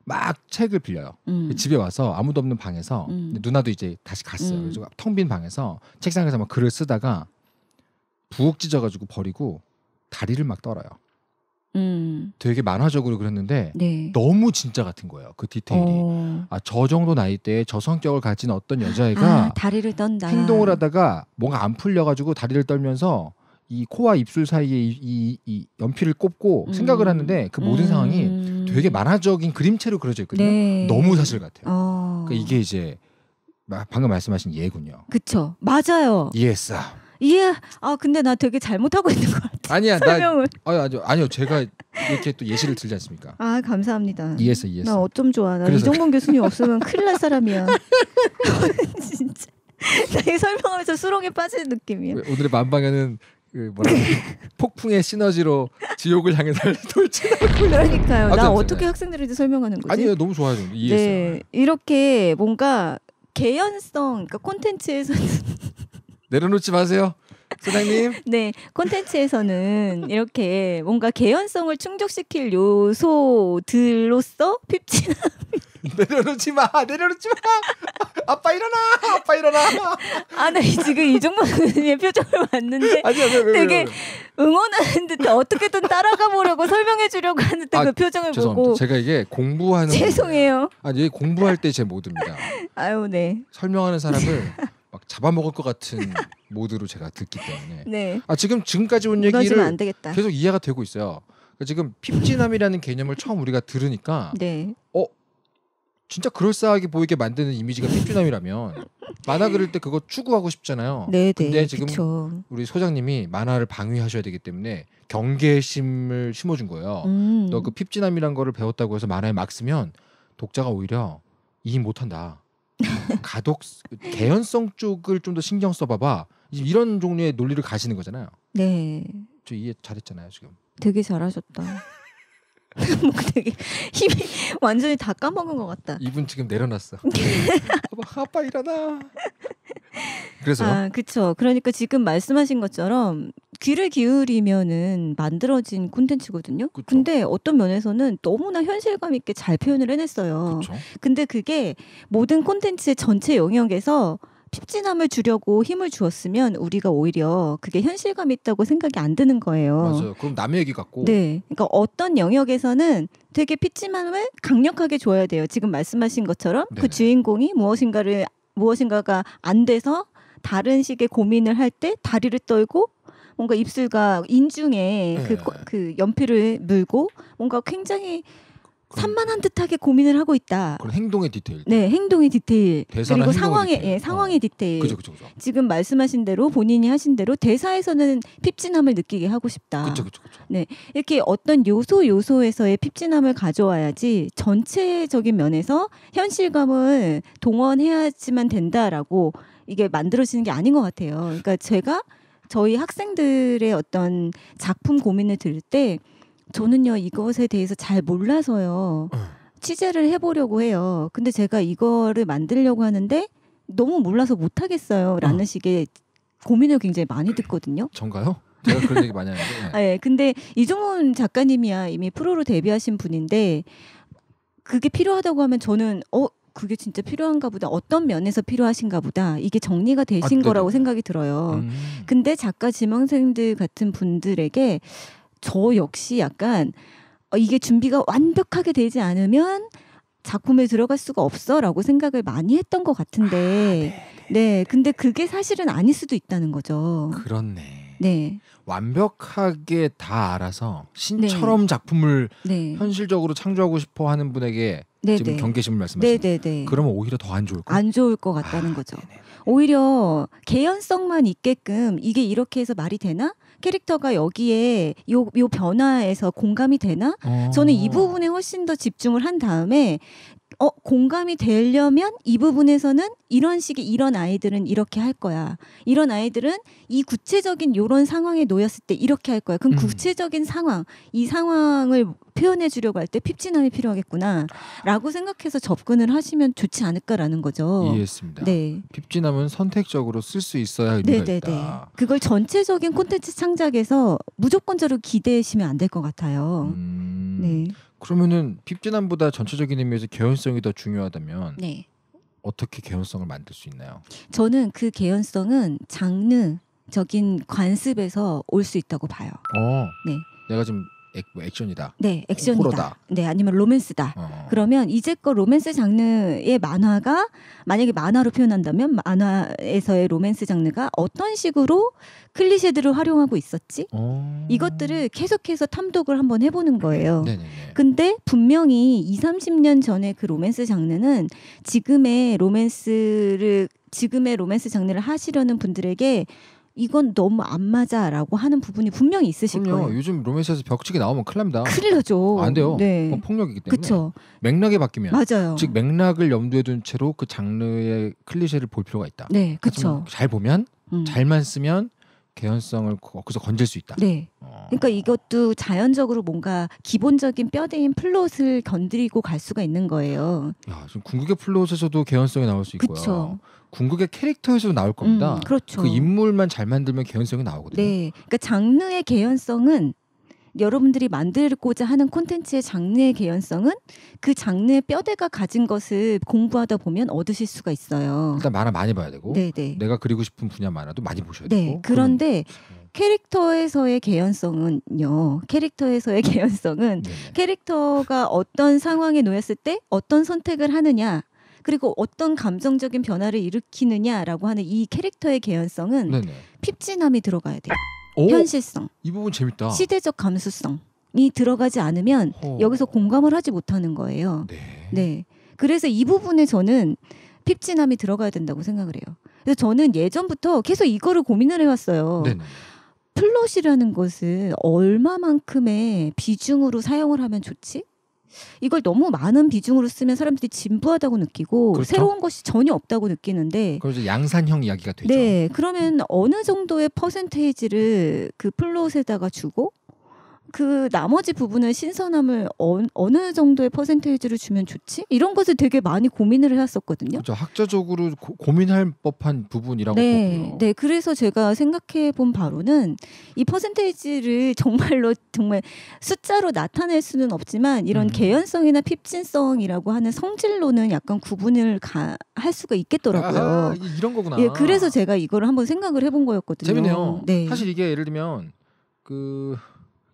막 책을 빌려요. 음. 그 집에 와서 아무도 없는 방에서 음. 누나도 이제 다시 갔어요. 음. 그래서 텅 빈 방에서 책상에서 막 글을 쓰다가 부엌 찢어가지고 버리고 다리를 막 떨어요. 음. 되게 만화적으로 그렸는데 네. 너무 진짜 같은 거예요. 그 디테일이. 어. 아저 정도 나이 때 저 성격을 가진 어떤 아, 여자애가 아, 다리를 떤다. 행동을 하다가 뭔가 안 풀려가지고 다리를 떨면서 이 코와 입술 사이에 이, 이, 이 연필을 꼽고 음. 생각을 하는데 그 모든 음. 상황이 되게 만화적인 그림체로 그려져 있거든요. 네. 너무 사실 같아요. 어. 그러니까 이게 이제 방금 말씀하신 예군요. 그쵸. 맞아요. 이해 Yes. 예. 아 근데 나 되게 잘못하고 있는 것 같아. 아니야. 설명을. 나, 아니, 아니요. 아니요. 제가 이렇게 또 예시를 들지 않습니까? 아 감사합니다. 이해했어. 이해했어. 나 어쩜 좋아. 나 그래서... 이종범 교수님 없으면 큰일 날 사람이야. 진짜. 나이 설명하면서 수렁에 빠지는 느낌이야. 오늘의 만방에는 그 뭐라 폭풍의 시너지로 지옥을 향해 날 돌진하고 그러니까요. 나 어떻게 네. 학생들한테 설명하는 거지? 아니요, 너무 좋아요. 이해했어요. 네, 이렇게 뭔가 개연성, 그러니까 콘텐츠에서는 내려놓지 마세요. 소장님. 네, 콘텐츠에서는 이렇게 뭔가 개연성을 충족시킬 요소들로서 핍진함. 내려놓지 마, 내려놓지 마. 아빠 일어나, 아빠 일어나. 아, 나 네, 지금 이종범 님의 표정을 봤는데 아니야, 왜, 왜, 되게 응원하는 듯 어떻게든 따라가 보려고 설명해 주려고 하는 듯그 아, 그 표정을 죄송합니다. 보고 제가 이게 공부하는 죄송해요. 아니 공부할 때 제 모드입니다. 아유, 네. 설명하는 사람을 막 잡아먹을 것 같은 모드로 제가 듣기 때문에 네. 아 지금 지금까지 온 얘기를 계속 이해가 되고 있어요. 그러니까 지금 핍진함이라는 개념을 처음 우리가 들으니까 네. 어 진짜 그럴싸하게 보이게 만드는 이미지가 핍진함이라면 만화 그릴 때 그거 추구하고 싶잖아요. 네, 네. 근데 지금 그쵸. 우리 소장님이 만화를 방위하셔야 되기 때문에 경계심을 심어준 거예요. 음. 너그 핍진함이란 거를 배웠다고 해서 만화에 막 쓰면 독자가 오히려 이해 못한다. 가독 개연성 쪽을 좀 더 신경 써봐봐 이런 종류의 논리를 가시는 거잖아요. 네. 저 이해 잘했잖아요 지금. 되게 잘하셨다. 뭐 되게 힘이 완전히 다 까먹은 것 같다. 이분 지금 내려놨어. 아빠, 아빠 일어나. 그래서 아 그쵸. 그러니까 지금 말씀하신 것처럼 귀를 기울이면은 만들어진 콘텐츠거든요. 그쵸. 근데 어떤 면에서는 너무나 현실감 있게 잘 표현을 해냈어요. 그쵸. 근데 그게 모든 콘텐츠의 전체 영역에서 핍진함을 주려고 힘을 주었으면 우리가 오히려 그게 현실감 있다고 생각이 안 드는 거예요. 맞아요. 그럼 남의 얘기 같고. 네. 그러니까 어떤 영역에서는 되게 핍진함을 강력하게 줘야 돼요. 지금 말씀하신 것처럼 네그 네. 주인공이 무엇인가를 무엇인가가 안 돼서 다른 식의 고민을 할 때 다리를 떨고 뭔가 입술과 인중에 그 네. 그, 그 연필을 물고 뭔가 굉장히 산만한 듯하게 고민을 하고 있다. 그럼 행동의 디테일. 네, 행동의 디테일. 그리고 상황의 디테일. 예, 상황의 어. 디테일. 그죠, 그죠, 죠 지금 말씀하신 대로 본인이 하신 대로 대사에서는 핍진함을 느끼게 하고 싶다. 그죠, 그죠, 죠 네, 이렇게 어떤 요소 요소에서의 핍진함을 가져와야지 전체적인 면에서 현실감을 동원해야지만 된다라고 이게 만들어지는 게 아닌 것 같아요. 그러니까 제가 저희 학생들의 어떤 작품 고민을 들을 때 저는요 이것에 대해서 잘 몰라서요 어. 취재를 해보려고 해요. 근데 제가 이거를 만들려고 하는데 너무 몰라서 못 하겠어요라는 어. 식의 고민을 굉장히 많이 듣거든요. 전가요? 제가 그런 얘기 많이 하는데. 네. 예. 근데 이종훈 작가님이야 이미 프로로 데뷔하신 분인데 그게 필요하다고 하면 저는 어 그게 진짜 필요한가 보다 어떤 면에서 필요하신가 보다 이게 정리가 되신 아, 거라고 생각이 들어요 음. 근데 작가 지망생들 같은 분들에게 저 역시 약간 어, 이게 준비가 완벽하게 되지 않으면 작품에 들어갈 수가 없어라고 생각을 많이 했던 것 같은데 아, 네, 네, 네, 네 근데 그게 사실은 아닐 수도 있다는 거죠. 그렇네. 네. 완벽하게 다 알아서 신처럼 네. 작품을 네. 현실적으로 창조하고 싶어 하는 분에게 네 지금 경계심을 말씀하시는 그러면 오히려 더 안 좋을 거안 좋을 것 같다는 아, 거죠. 네네. 오히려 개연성만 있게끔 이게 이렇게 해서 말이 되나? 캐릭터가 여기에 요, 요 변화에서 공감이 되나? 어. 저는 이 어. 부분에 훨씬 더 집중을 한 다음에 어 공감이 되려면 이 부분에서는 이런 식의 이런 아이들은 이렇게 할 거야. 이런 아이들은 이 구체적인 요런 상황에 놓였을 때 이렇게 할 거야. 그럼 음. 구체적인 상황, 이 상황을 표현해 주려고 할 때 핍진함이 필요하겠구나라고 생각해서 접근을 하시면 좋지 않을까라는 거죠. 이해했습니다. 네. 핍진함은 선택적으로 쓸 수 있어야 의미가 네네네. 있다. 그걸 전체적인 콘텐츠 창작에서 무조건적으로 기대시면 안 될 것 같아요. 음... 네. 그러면은 핍진함보다 전체적인 의미에서 개연성이 더 중요하다면 네. 어떻게 개연성을 만들 수 있나요? 저는 그 개연성은 장르적인 관습에서 올 수 있다고 봐요. 어. 네. 내가 지금 액, 뭐 액션이다. 네, 액션이다. 호러다. 네, 아니면 로맨스다. 어. 그러면 이제껏 로맨스 장르의 만화가 만약에 만화로 표현한다면 만화에서의 로맨스 장르가 어떤 식으로 클리셰들을 활용하고 있었지? 어. 이것들을 계속해서 탐독을 한번 해보는 거예요. 네네네. 네, 네. 근데 분명히 2, 30년 전에 그 로맨스 장르는 지금의 로맨스를 지금의 로맨스 장르를 하시려는 분들에게 이건 너무 안 맞아라고 하는 부분이 분명히 있으실 그럼요. 거예요. 요즘 로맨스에서 벽치기 나오면 큰일 납니다. 큰일 나죠. 안 돼요. 네. 폭력이기 때문에. 그쵸. 맥락이 바뀌면. 맞아요. 즉 맥락을 염두에 둔 채로 그 장르의 클리셰를 볼 필요가 있다. 네, 그렇죠. 잘 보면 음. 잘만 쓰면 개연성을 거기서 건질 수 있다. 네. 어... 그러니까 이것도 자연적으로 뭔가 기본적인 뼈대인 플롯을 건드리고 갈 수가 있는 거예요. 야, 지금 궁극의 플롯에서도 개연성이 나올 수 있고요. 그쵸. 궁극의 캐릭터에서 도 나올 겁니다. 음, 그렇죠. 그 인물만 잘 만들면 개연성이 나오거든요. 네. 그러니까 장르의 개연성은 여러분들이 만들고자 하는 콘텐츠의 장르의 개연성은 그 장르의 뼈대가 가진 것을 공부하다 보면 얻으실 수가 있어요. 일단 만화 많이 봐야 되고 네네. 네. 내가 그리고 싶은 분야 만화도 많이 보셔야 네. 되고 그런데 그런... 네. 캐릭터에서의 개연성은요. 캐릭터에서의 개연성은 네, 캐릭터가 어떤 상황에 놓였을 때 어떤 선택을 하느냐 그리고 어떤 감정적인 변화를 일으키느냐라고 하는 이 캐릭터의 개연성은 네네. 핍진함이 들어가야 돼요. 오, 현실성. 이 부분 재밌다. 시대적 감수성이 들어가지 않으면 오. 어. 여기서 공감을 하지 못하는 거예요. 네. 네. 그래서 이 부분에 저는 핍진함이 들어가야 된다고 생각을 해요. 그래서 저는 예전부터 계속 이거를 고민을 해왔어요. 네네. 플롯이라는 것은 얼마만큼의 비중으로 사용을 하면 좋지? 이걸 너무 많은 비중으로 쓰면 사람들이 진부하다고 느끼고 그렇죠? 새로운 것이 전혀 없다고 느끼는데 그래서 양산형 이야기가 되죠. 네, 그러면 어느 정도의 퍼센테이지를 그 플롯에다가 주고 그 나머지 부분은 신선함을 어, 느 정도의 퍼센테이지를 주면 좋지? 이런 것을 되게 많이 고민을 했었거든요 그렇죠. 학자적으로 고, 민할 법한 부분이라고 네, 보고요. 네, 그래서 제가 생각해 본 바로는 이 퍼센테이지를 정말로 정말 숫자로 나타낼 수는 없지만 이런 음. 개연성이나 핍진성이라고 하는 성질로는 약간 구분을 가, 할 수가 있겠더라고요. 아, 이런 거구나. 예, 그래서 제가 이거를 한번 생각을 해본 거였거든요. 재밌네요. 네. 사실 이게 예를 들면 그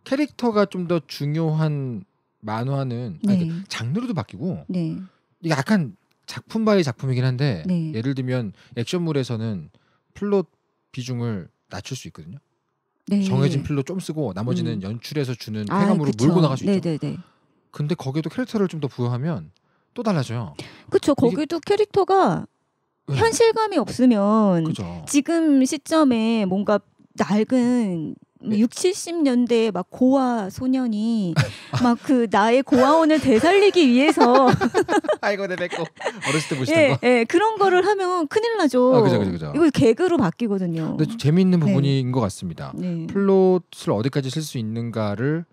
캐릭터가 좀 더 중요한 만화는 아니, 네. 그 장르로도 바뀌고 네. 약간 작품 바이 작품이긴 한데 네. 예를 들면 액션물에서는 플롯 비중을 낮출 수 있거든요. 네. 정해진 필로 좀 쓰고 나머지는 음. 연출해서 주는 쾌감으로 아, 몰고 나갈 수 있죠. 네네네. 근데 거기도 캐릭터를 좀 더 부여하면 또 달라져요. 그렇죠. 거기도 이게... 캐릭터가 네. 현실감이 없으면 그쵸. 지금 시점에 뭔가 낡은 육7 0년대막 고아 소년이 막 그 나의 고아원을 되살리기 위해서 아이고 내 배꼽 어렸을 때 보시던 예, 거. 예, 그런 거를 하면 큰일 나죠. 아, 그죠, 그죠, 그죠. 이거 개그로 바뀌거든요. 근데 재미있는 네. 부분인 네. 것 같습니다. 네. 플롯을 어디까지 쓸 수 있는가를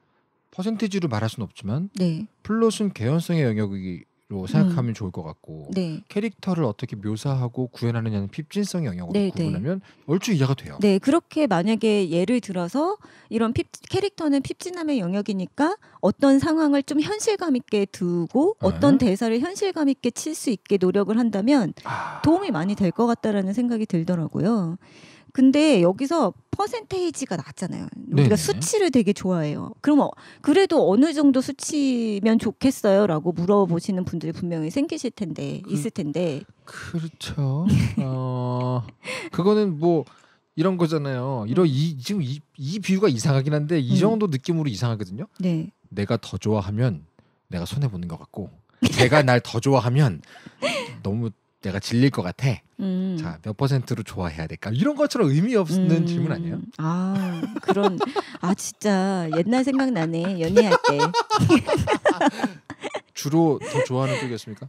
퍼센티지로 말할 수는 없지만 네. 플롯은 개연성의 영역이 로 음. 생각하면 음. 좋을 것 같고 네. 캐릭터를 어떻게 묘사하고 구현하느냐는 핍진성 영역으로 네, 네. 구분하면 네. 얼추 이해가 돼요. 네, 그렇게 만약에 예를 들어서 이런 핍, 캐릭터는 핍진함의 영역이니까 어떤 상황을 좀 현실감 있게 두고 어떤 네. 대사를 현실감 있게 칠 수 있게 노력을 한다면 아. 도움이 많이 될 것 같다라는 생각이 들더라고요. 근데 여기서 퍼센테이지가 낮잖아요. 우리가 네네. 수치를 되게 좋아해요. 그러면 어, 그래도 어느 정도 수치면 좋겠어요라고 물어보시는 분들이 분명히 생기실 텐데 그, 있을 텐데. 그렇죠. 어, 그거는 뭐 이런 거잖아요. 이런 음. 이 지금 이, 이 비유가 이상하긴 한데 이 음. 정도 음. 느낌으로 이상하거든요. 네. 내가 더 좋아하면 내가 손해 보는 것 같고 내가 날 더 좋아하면 너무 내가 질릴 것 같아. 음. 자, 몇 퍼센트로 좋아해야 될까? 이런 것처럼 의미 없는 음. 질문 아니에요? 아, 그런 아 진짜 옛날 생각나네. 연애할 때. 주로 더 좋아하는 쪽이었습니까?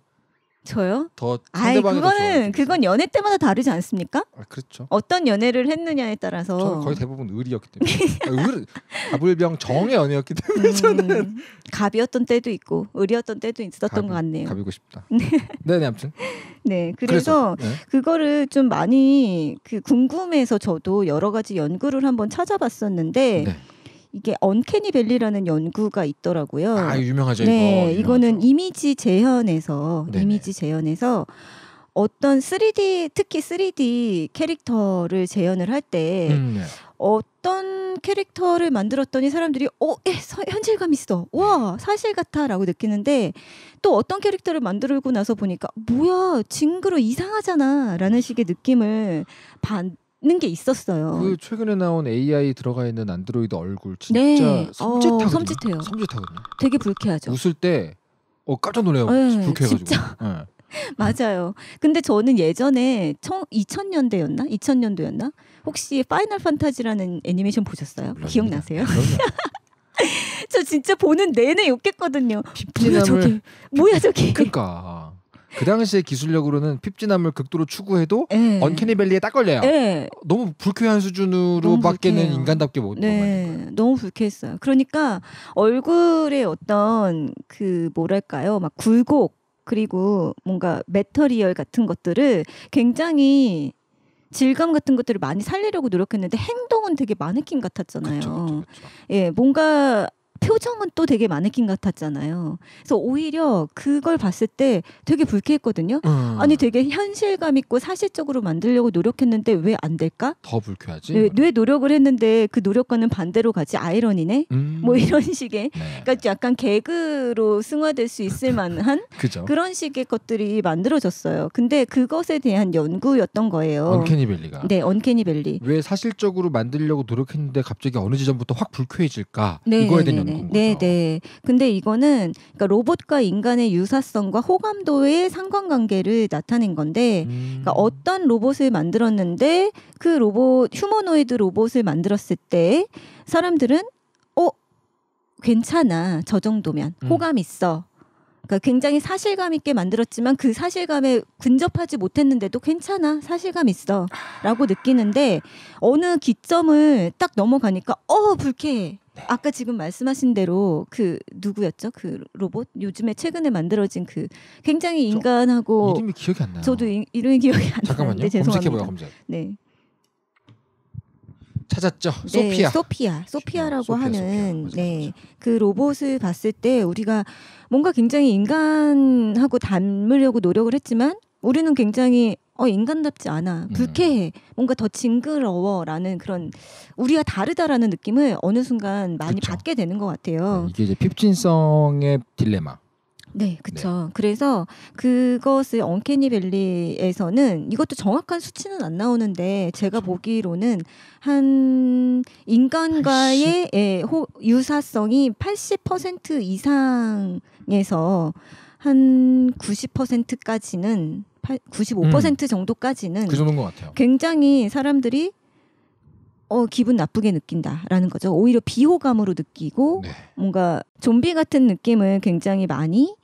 저요? 더 아이 그거는 그건 연애 때마다 다르지 않습니까? 아 그렇죠. 어떤 연애를 했느냐에 따라서 저는 거의 대부분 의리였기 때문에 아불병 정의 연애였기 때문에 음, 저는 갑이었던 때도 있고 의리였던 때도 있었던 갑것 같네요. 갑이고 싶다. 네네 네, 네, 아무튼 네 그래서, 그래서 네. 그거를 좀 많이 그 궁금해서 저도 여러 가지 연구를 한번 찾아봤었는데. 네. 이게 언캐니 벨리라는 연구가 있더라고요. 아 유명하죠. 네, 이거. 유명하죠. 이거는 이미지 재현에서 네네. 이미지 재현에서 어떤 3D 특히 3D 캐릭터를 재현을 할때 음, 네. 어떤 캐릭터를 만들었더니 사람들이 어 예, 현실감 있어 와 사실 같아라고 느끼는데 또 어떤 캐릭터를 만들고 나서 보니까 뭐야 징그러 이상하잖아라는 식의 느낌을 받, 있는 게 있었어요. 그 최근에 나온 AI 들어가 있는 안드로이드 얼굴 진짜 네. 섬짓하거든요. 어, 섬짓해요. 섬짓하거든요. 되게 불쾌하죠. 웃을 때 어, 깜짝 놀래요. 네, 불쾌해가지고. 네. 맞아요. 근데 저는 예전에 2000년대였나? 2000년도였나? 혹시 파이널 판타지라는 애니메이션 보셨어요? 물론 기억나세요? 저 진짜 보는 내내 욕했거든요. 뭐야 저게? 뭐야 저게? 그러니까. 그 당시의 기술력으로는 핍진함을 극도로 추구해도 네. 언캐니밸리에 딱 걸려요. 네. 너무 불쾌한 수준으로밖에는 인간답게 못. 뭐, 뭐 네, 너무 불쾌했어요. 그러니까 얼굴에 어떤 그 뭐랄까요, 막 굴곡 그리고 뭔가 메터리얼 같은 것들을 굉장히 질감 같은 것들을 많이 살리려고 노력했는데 행동은 되게 마네킹 같았잖아요. 그쵸, 그쵸, 그쵸. 예, 뭔가 표정은 또 되게 마네킹 같았잖아요. 그래서 오히려 그걸 봤을 때 되게 불쾌했거든요. 음. 아니 되게 현실감 있고 사실적으로 만들려고 노력했는데 왜 안 될까? 더 불쾌하지. 네, 왜 노력을 했는데 그 노력과는 반대로 가지 아이러니네. 음. 뭐 이런 식의 네. 그러니까 약간 개그로 승화될 수 있을 만한 그런 식의 것들이 만들어졌어요. 근데 그것에 대한 연구였던 거예요. 언캐니밸리가. 네, 언캐니벨리왜 사실적으로 만들려고 노력했는데 갑자기 어느 지점부터 확 불쾌해질까? 네, 이거에 네, 대한 네. 되는 네, 네, 네. 근데 이거는 그러니까 로봇과 인간의 유사성과 호감도의 상관관계를 나타낸 건데 그러니까 음. 그러니까 어떤 로봇을 만들었는데 그 로봇 휴머노이드 로봇을 만들었을 때 사람들은 어 괜찮아 저 정도면 음. 호감 있어 그러니까 굉장히 사실감 있게 만들었지만 그 사실감에 근접하지 못했는데도 괜찮아 사실감 있어라고 느끼는데 어느 기점을 딱 넘어가니까 어 불쾌해 네. 아까 지금 말씀하신 대로 그 누구였죠? 그 로봇 요즘에 최근에 만들어진 그 굉장히 인간하고 이름이 기억이 안 나요. 저도 이, 름이 기억이 안 잠깐만요. 나는데 죄송합니다. 검색해봐요 검색. 네. 찾았죠. 네, 소피아. 소피아. 소피아라고 소피아, 하는 소피아. 네. 그 로봇을 봤을 때 우리가 뭔가 굉장히 인간하고 닮으려고 노력을 했지만 우리는 굉장히 어 인간답지 않아 음. 불쾌해 음. 뭔가 더 징그러워라는 그런 우리가 다르다라는 느낌을 어느 순간 많이 그쵸. 받게 되는 것 같아요. 네, 이게 이제 핍진성의 딜레마. 네, 그렇죠. 네. 그래서 그것을 언캐니 밸리에서는 이것도 정확한 수치는 안 나오는데 제가 보기로는 한 인간과의 8 예, 호, 유사성이 80% 이상에서 한 90%까지는 95% 음. 정도까지는 그 정도인 것 같아요. 굉장히 사람들이 어 기분 나쁘게 느낀다라는 거죠. 오히려 비호감으로 느끼고 네. 뭔가 좀비 같은 느낌을 굉장히 많이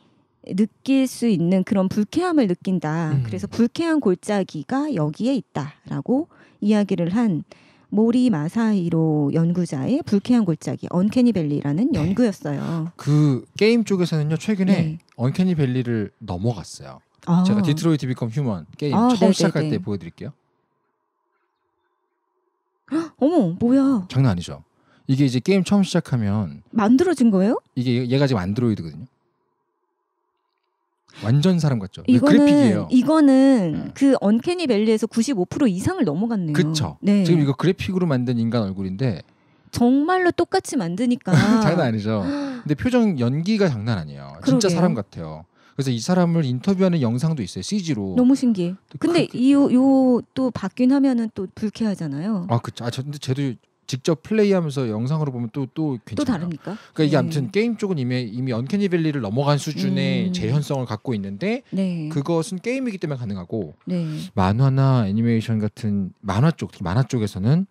느낄 수 있는 그런 불쾌함을 느낀다. 음. 그래서 불쾌한 골짜기가 여기에 있다라고 이야기를 한 모리 마사이로 연구자의 불쾌한 골짜기 언캐니 벨리라는 네. 연구였어요. 그 게임 쪽에서는요 최근에 네. 언캐니 벨리를 넘어갔어요. 아. 제가 디트로이트 비컴 휴먼 게임 아, 처음 네네네. 네, 시작할 네. 때 보여드릴게요. 어머 뭐야? 장난 아니죠. 이게 이제 게임 처음 시작하면 만들어진 거예요? 이게 얘가 지금 안드로이드거든요. 완전 사람 같죠. 그 이거는 그래픽이에요. 이거는 네. 그 언캐니 밸리에서 95% 이상을 넘어갔네요. 그렇죠. 네. 지금 이거 그래픽으로 만든 인간 얼굴인데 정말로 똑같이 만드니까 장난 아니죠. 근데 표정 연기가 장난 아니에요. 그러게요. 진짜 사람 같아요. 그래서 이 사람을 인터뷰하는 영상도 있어요. CG로. 너무 신기해. 근데 이 요 또 바뀐 화면은 또 불쾌하잖아요. 아, 그쵸. 아, 저, 근데 쟤도 직접 플레이하면서 영상으로 보면 또또 또 괜찮아요. 또 다릅니까? 그러니까 이게 네. 아무튼 게임 쪽은 이미 이미 언캐니 밸리를 넘어간 수준의 음. 재현성을 갖고 있는데 네. 그것은 게임이기 때문에 가능하고 네. 만화나 애니메이션 같은 만화 쪽 특히 만화 쪽에서는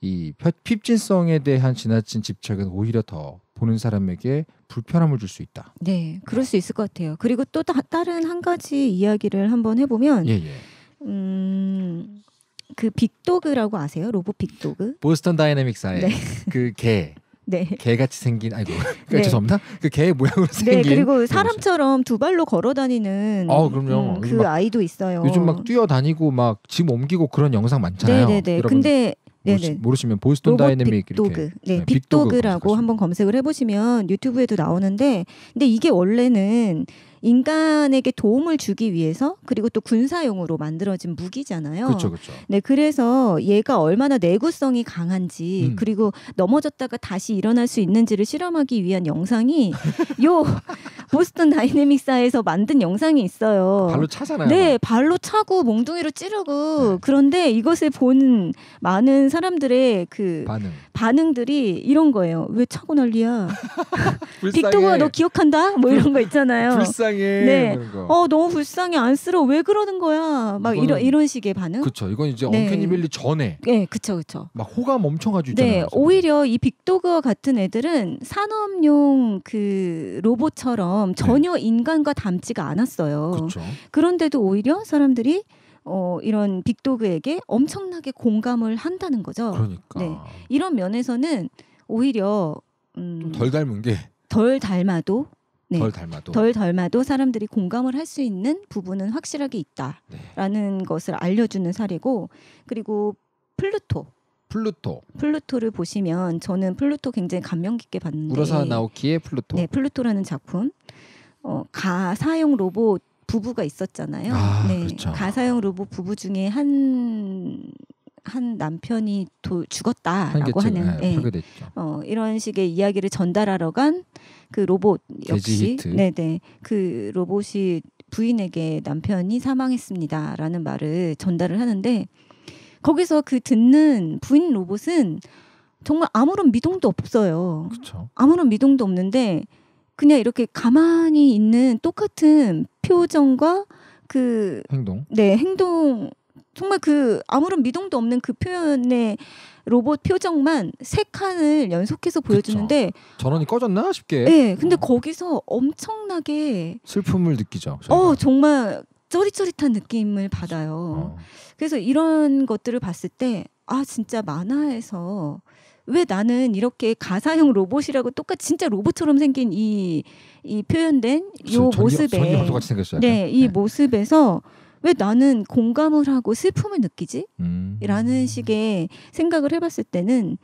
이 핍진성에 대한 지나친 집착은 오히려 더 보는 사람에게 불편함을 줄 수 있다. 네, 그럴 수 있을 것 같아요. 그리고 또 다, 다른 한 가지 이야기를 한번 해보면, 예, 예. 음, 그 빅도그라고 아세요? 로봇 빅도그? 보스턴 다이내믹사의 네. 그개 네. 개같이 생긴 아이고 네. 그러니까 죄송합니다. 그 개의 모양으로 네, 생긴. 네 그리고 사람처럼 두 발로 걸어 다니는. 아 그럼요. 음, 그 아이도 있어요. 요즘 막 뛰어다니고 막 짐 옮기고 그런 영상 많잖아요. 네네네. 네, 네. 근데 모르시, 모르시면 보스턴 다이내믹 빅도그. 네, 네 빅도그라고 한번 검색을 해보시면 유튜브에도 나오는데 근데 이게 원래는 인간에게 도움을 주기 위해서 그리고 또 군사용으로 만들어진 무기잖아요. 그렇죠, 그렇죠. 네, 그래서 얘가 얼마나 내구성이 강한지 음. 그리고 넘어졌다가 다시 일어날 수 있는지를 실험하기 위한 영상이 요 보스턴 다이내믹스에서 만든 영상이 있어요. 발로 차잖아요. 네, 발로 차고 몽둥이로 찌르고 네. 그런데 이것을 본 많은 사람들의 그 반응. 반응들이 이런 거예요. 왜 차고 난리야? 빅도그너 기억한다? 뭐 이런 거 있잖아요. 불쌍해. 불쌍해. 네. 어 너무 불쌍해 안쓰러 워왜 그러는 거야. 막 이런 이런 식의 반응. 그렇죠. 이건 이제 언캐니빌리 네. 전에. 네, 그렇죠, 그렇죠. 막 호감 엄청 가지 네, 있잖아요. 네, 오히려 이 빅도그와 같은 애들은 산업용 그 로봇처럼 네. 전혀 네. 인간과 닮지가 않았어요. 그렇죠. 그런데도 오히려 사람들이 어, 이런 빅도그에게 엄청나게 공감을 한다는 거죠. 그러니까. 네. 이런 면에서는 오히려 음, 덜 닮은 게. 덜 닮아도 네. 덜 닮아도 덜 닮아도 사람들이 공감을 할 수 있는 부분은 확실하게 있다라는 네. 것을 알려주는 사례고 그리고 플루토 플루토 플루토를 보시면 저는 플루토 굉장히 감명 깊게 봤는데 우라사 나오키의 플루토 네 플루토라는 작품 어, 가사용 로봇 부부가 있었잖아요. 아, 네, 그렇죠. 가사용 로봇 부부 중에 한한 남편이 도, 죽었다라고 한계체, 하는 네, 예, 어, 이런 식의 이야기를 전달하러 간 그 로봇 역시 네네 네. 그 로봇이 부인에게 남편이 사망했습니다라는 말을 전달을 하는데 거기서 그 듣는 부인 로봇은 정말 아무런 미동도 없어요. 그쵸. 아무런 미동도 없는데 그냥 이렇게 가만히 있는 똑같은 표정과 그 행동 네 행동 정말 그 아무런 미동도 없는 그 표현의 로봇 표정만 세 칸을 연속해서 보여주는데 그쵸. 전원이 꺼졌나 싶게. 네, 예, 근데 어. 거기서 엄청나게 슬픔을 느끼죠. 저희가. 어, 정말 쩌릿쩌릿한 느낌을 받아요. 어. 그래서 이런 것들을 봤을 때 아 진짜 만화에서 왜 나는 이렇게 가사형 로봇이라고 똑같이 진짜 로봇처럼 생긴 이 이 표현된 요 모습에 전기, 전기 네, 이 네. 모습에서 왜 나는 공감을 하고 슬픔을 느끼지? 음. 라는 식의 생각을 해봤을 때는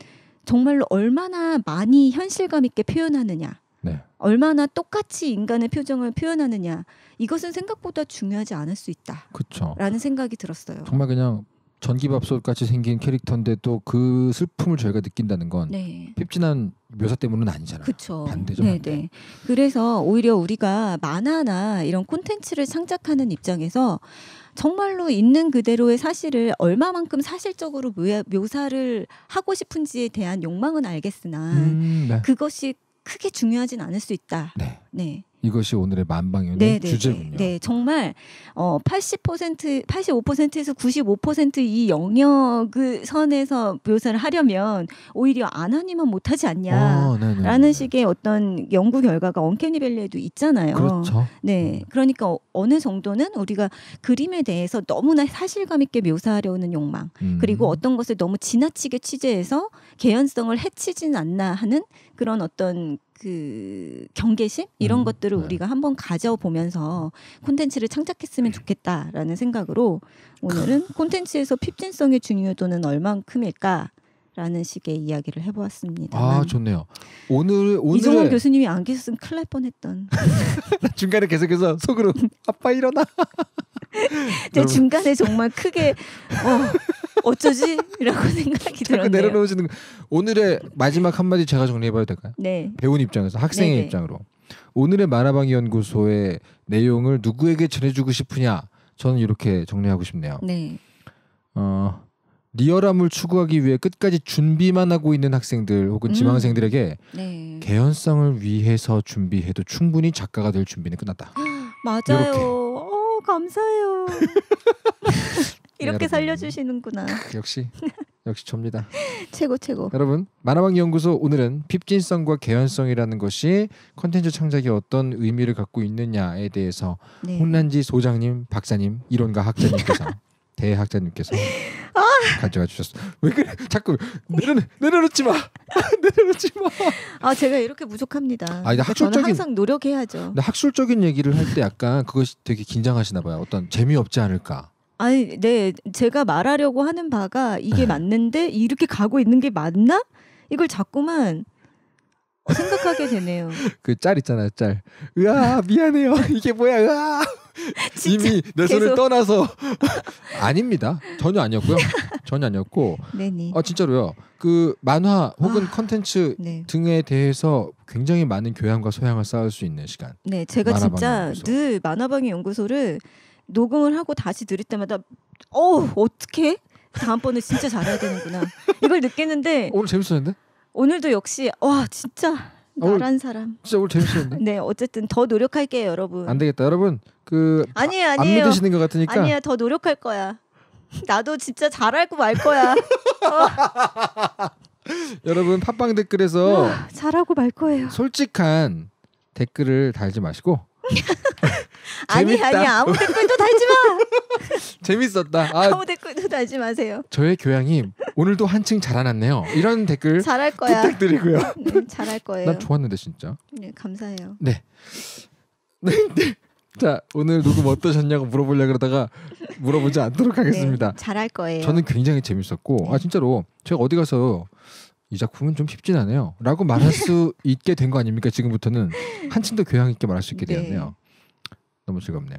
정말로 얼마나 많이 현실감 있게 표현하느냐. 네. 얼마나 똑같이 인간의 표정을 표현하느냐 이것은 생각보다 중요하지 않을 수 있다. 그쵸. 라는 생각이 들었어요. 정말 그냥 전기밥솥 같이 생긴 캐릭터인데 또 그 슬픔을 저희가 느낀다는 건 네. 핍진한 묘사 때문은 아니잖아요. 그렇 반대죠. 네, 네. 그래서 오히려 우리가 만화나 이런 콘텐츠를 창작하는 입장에서 정말로 있는 그대로의 사실을 얼마만큼 사실적으로 묘사를 하고 싶은지에 대한 욕망은 알겠으나 음, 네. 그것이 크게 중요하진 않을 수 있다. 네. 네. 이것이 오늘의 만방연의 네, 네, 네. 주제군요. 네, 정말 어80% 85%에서 95%이 영역을 선에서 묘사를 하려면 오히려 안 하니만 못하지 않냐라는 어, 아, 식의 어떤 연구 결과가 언캐니벨리에도 있잖아요. 그렇죠. 네, 음. 그러니까 어, 어느 정도는 우리가 그림에 대해서 너무나 사실감 있게 묘사하려는 욕망 음. 그리고 어떤 것을 너무 지나치게 취재해서 개연성을 해치진 않나 하는 그런 어떤 그 경계심 이런 음, 것들을 네. 우리가 한번 가져보면서 콘텐츠를 창작했으면 좋겠다라는 생각으로 오늘은 콘텐츠에서 핍진성의 중요도는 얼만큼일까 라는 식의 이야기를 해보았습니다. 아 좋네요. 오늘 오늘 이종원 교수님이 안 계셨으면 큰날 뻔했던. 중간에 계속해서 속으로 아빠 일어나. 제 중간에 정말 크게 어, 어쩌지라고 생각이 들었요 내려놓으시는 오늘의 마지막 한마디 제가 정리해봐도 될까요? 네. 배운 입장에서 학생의 네네. 입장으로 오늘의 마라방 연구소의 내용을 누구에게 전해주고 싶으냐 저는 이렇게 정리하고 싶네요. 네. 어. 리얼함을 추구하기 위해 끝까지 준비만 하고 있는 학생들 혹은 음. 지망생들에게 네. 개연성을 위해서 준비해도 충분히 작가가 될 준비는 끝났다. 맞아요. 어, 감사해요. 이렇게 네, 살려주시는구나. 역시 역시 접니다. 최고 최고. 여러분 만화방 연구소 오늘은 핍진성과 개연성이라는 것이 컨텐츠 창작이 어떤 의미를 갖고 있느냐에 대해서 네. 혼란지 소장님, 박사님, 이론가 학자님께서 대학자님께서 아! 가져가 주셨어. 왜 그래? 자꾸 내려 내려놓지 마. 내려놓지 마. 아 제가 이렇게 부족합니다. 아, 학술적인 항상 노력해야죠. 근데 학술적인 얘기를 할 때 약간 그것이 되게 긴장하시나 봐요. 어떤 재미없지 않을까. 아니, 네 제가 말하려고 하는 바가 이게 네. 맞는데 이렇게 가고 있는 게 맞나? 이걸 자꾸만 어, 생각하게 되네요. 그 짤 있잖아요, 짤. 으아, 미안해요. 이게 뭐야, 으아. 이미 내 손을 떠나서 아닙니다. 전혀 아니었고요. 전혀 아니었고. 네네. 아 진짜로요. 그 만화 혹은 아, 컨텐츠 네. 등에 대해서 굉장히 많은 교양과 소양을 쌓을 수 있는 시간. 네, 제가 진짜 연구소. 늘 만화방의 연구소를 녹음을 하고 다시 들을 때마다 어 어떻게 다음번에 진짜 잘해야 되는구나 이걸 느꼈는데 오늘 재밌었는데? 오늘도 역시 와 진짜 아, 나란 사람. 진짜 오늘 재밌었는 네, 어쨌든 더 노력할게요, 여러분. 안 되겠다, 여러분. 그 아, 아니에요, 아, 니에요안 믿으시는 것 같으니까. 아니야, 더 노력할 거야. 나도 진짜 잘하고 말 거야. 어. 여러분 팟빵 댓글에서 어, 잘하고 말 거예요. 솔직한 댓글을 달지 마시고 아니 아니 아무 댓글도 달지 마. 재밌었다. 아, 아무 댓글도 달지 마세요. 저의 교양이 오늘도 한층 자라났네요. 이런 댓글 잘할 거야. 부탁드리고요. 네, 잘할 거예요. 난 좋았는데 진짜. 네 감사해요. 네. 네. 네. 자 오늘 녹음 어떠셨냐고 물어보려 그러다가 물어보지 않도록 네, 하겠습니다. 네, 잘할 거예요. 저는 굉장히 재밌었고 네. 아 진짜로 제가 어디 가서 이 작품은 좀 쉽진 않아요. 라고 말할 수 있게 된 거 아닙니까? 지금부터는 한층 더 교양 있게 말할 수 있게 네. 되었네요. 너무 즐겁네요.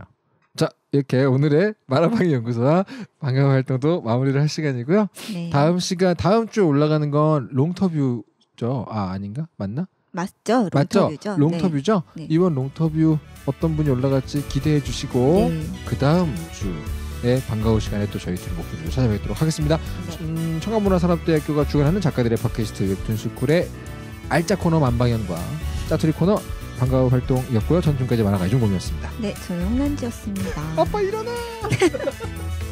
자 이렇게 오늘의 마라방 연구소와 방금 활동도 마무리를 할 시간이고요. 네. 다음 시간 다음 주 올라가는 건 롱터뷰죠. 아 아닌가 맞나? 맞죠. 롱터뷰죠. 맞죠? 네. 롱터뷰죠. 네. 이번 롱터뷰 어떤 분이 올라갈지 기대해 주시고 네. 그 다음 주에 반가운 시간에 또 저희 팀목소를 찾아뵙도록 하겠습니다. 네. 음, 청와문화산업대학교가 주관하는 작가들의 팟캐스트 웹툰 스쿨의 알짜 코너 만방연과 짜투리 코너 방과후 활동이었고요. 전 지금까지 만화가 이종범이었습니다. 네, 저는 홍란지였습니다. 아빠 일어나!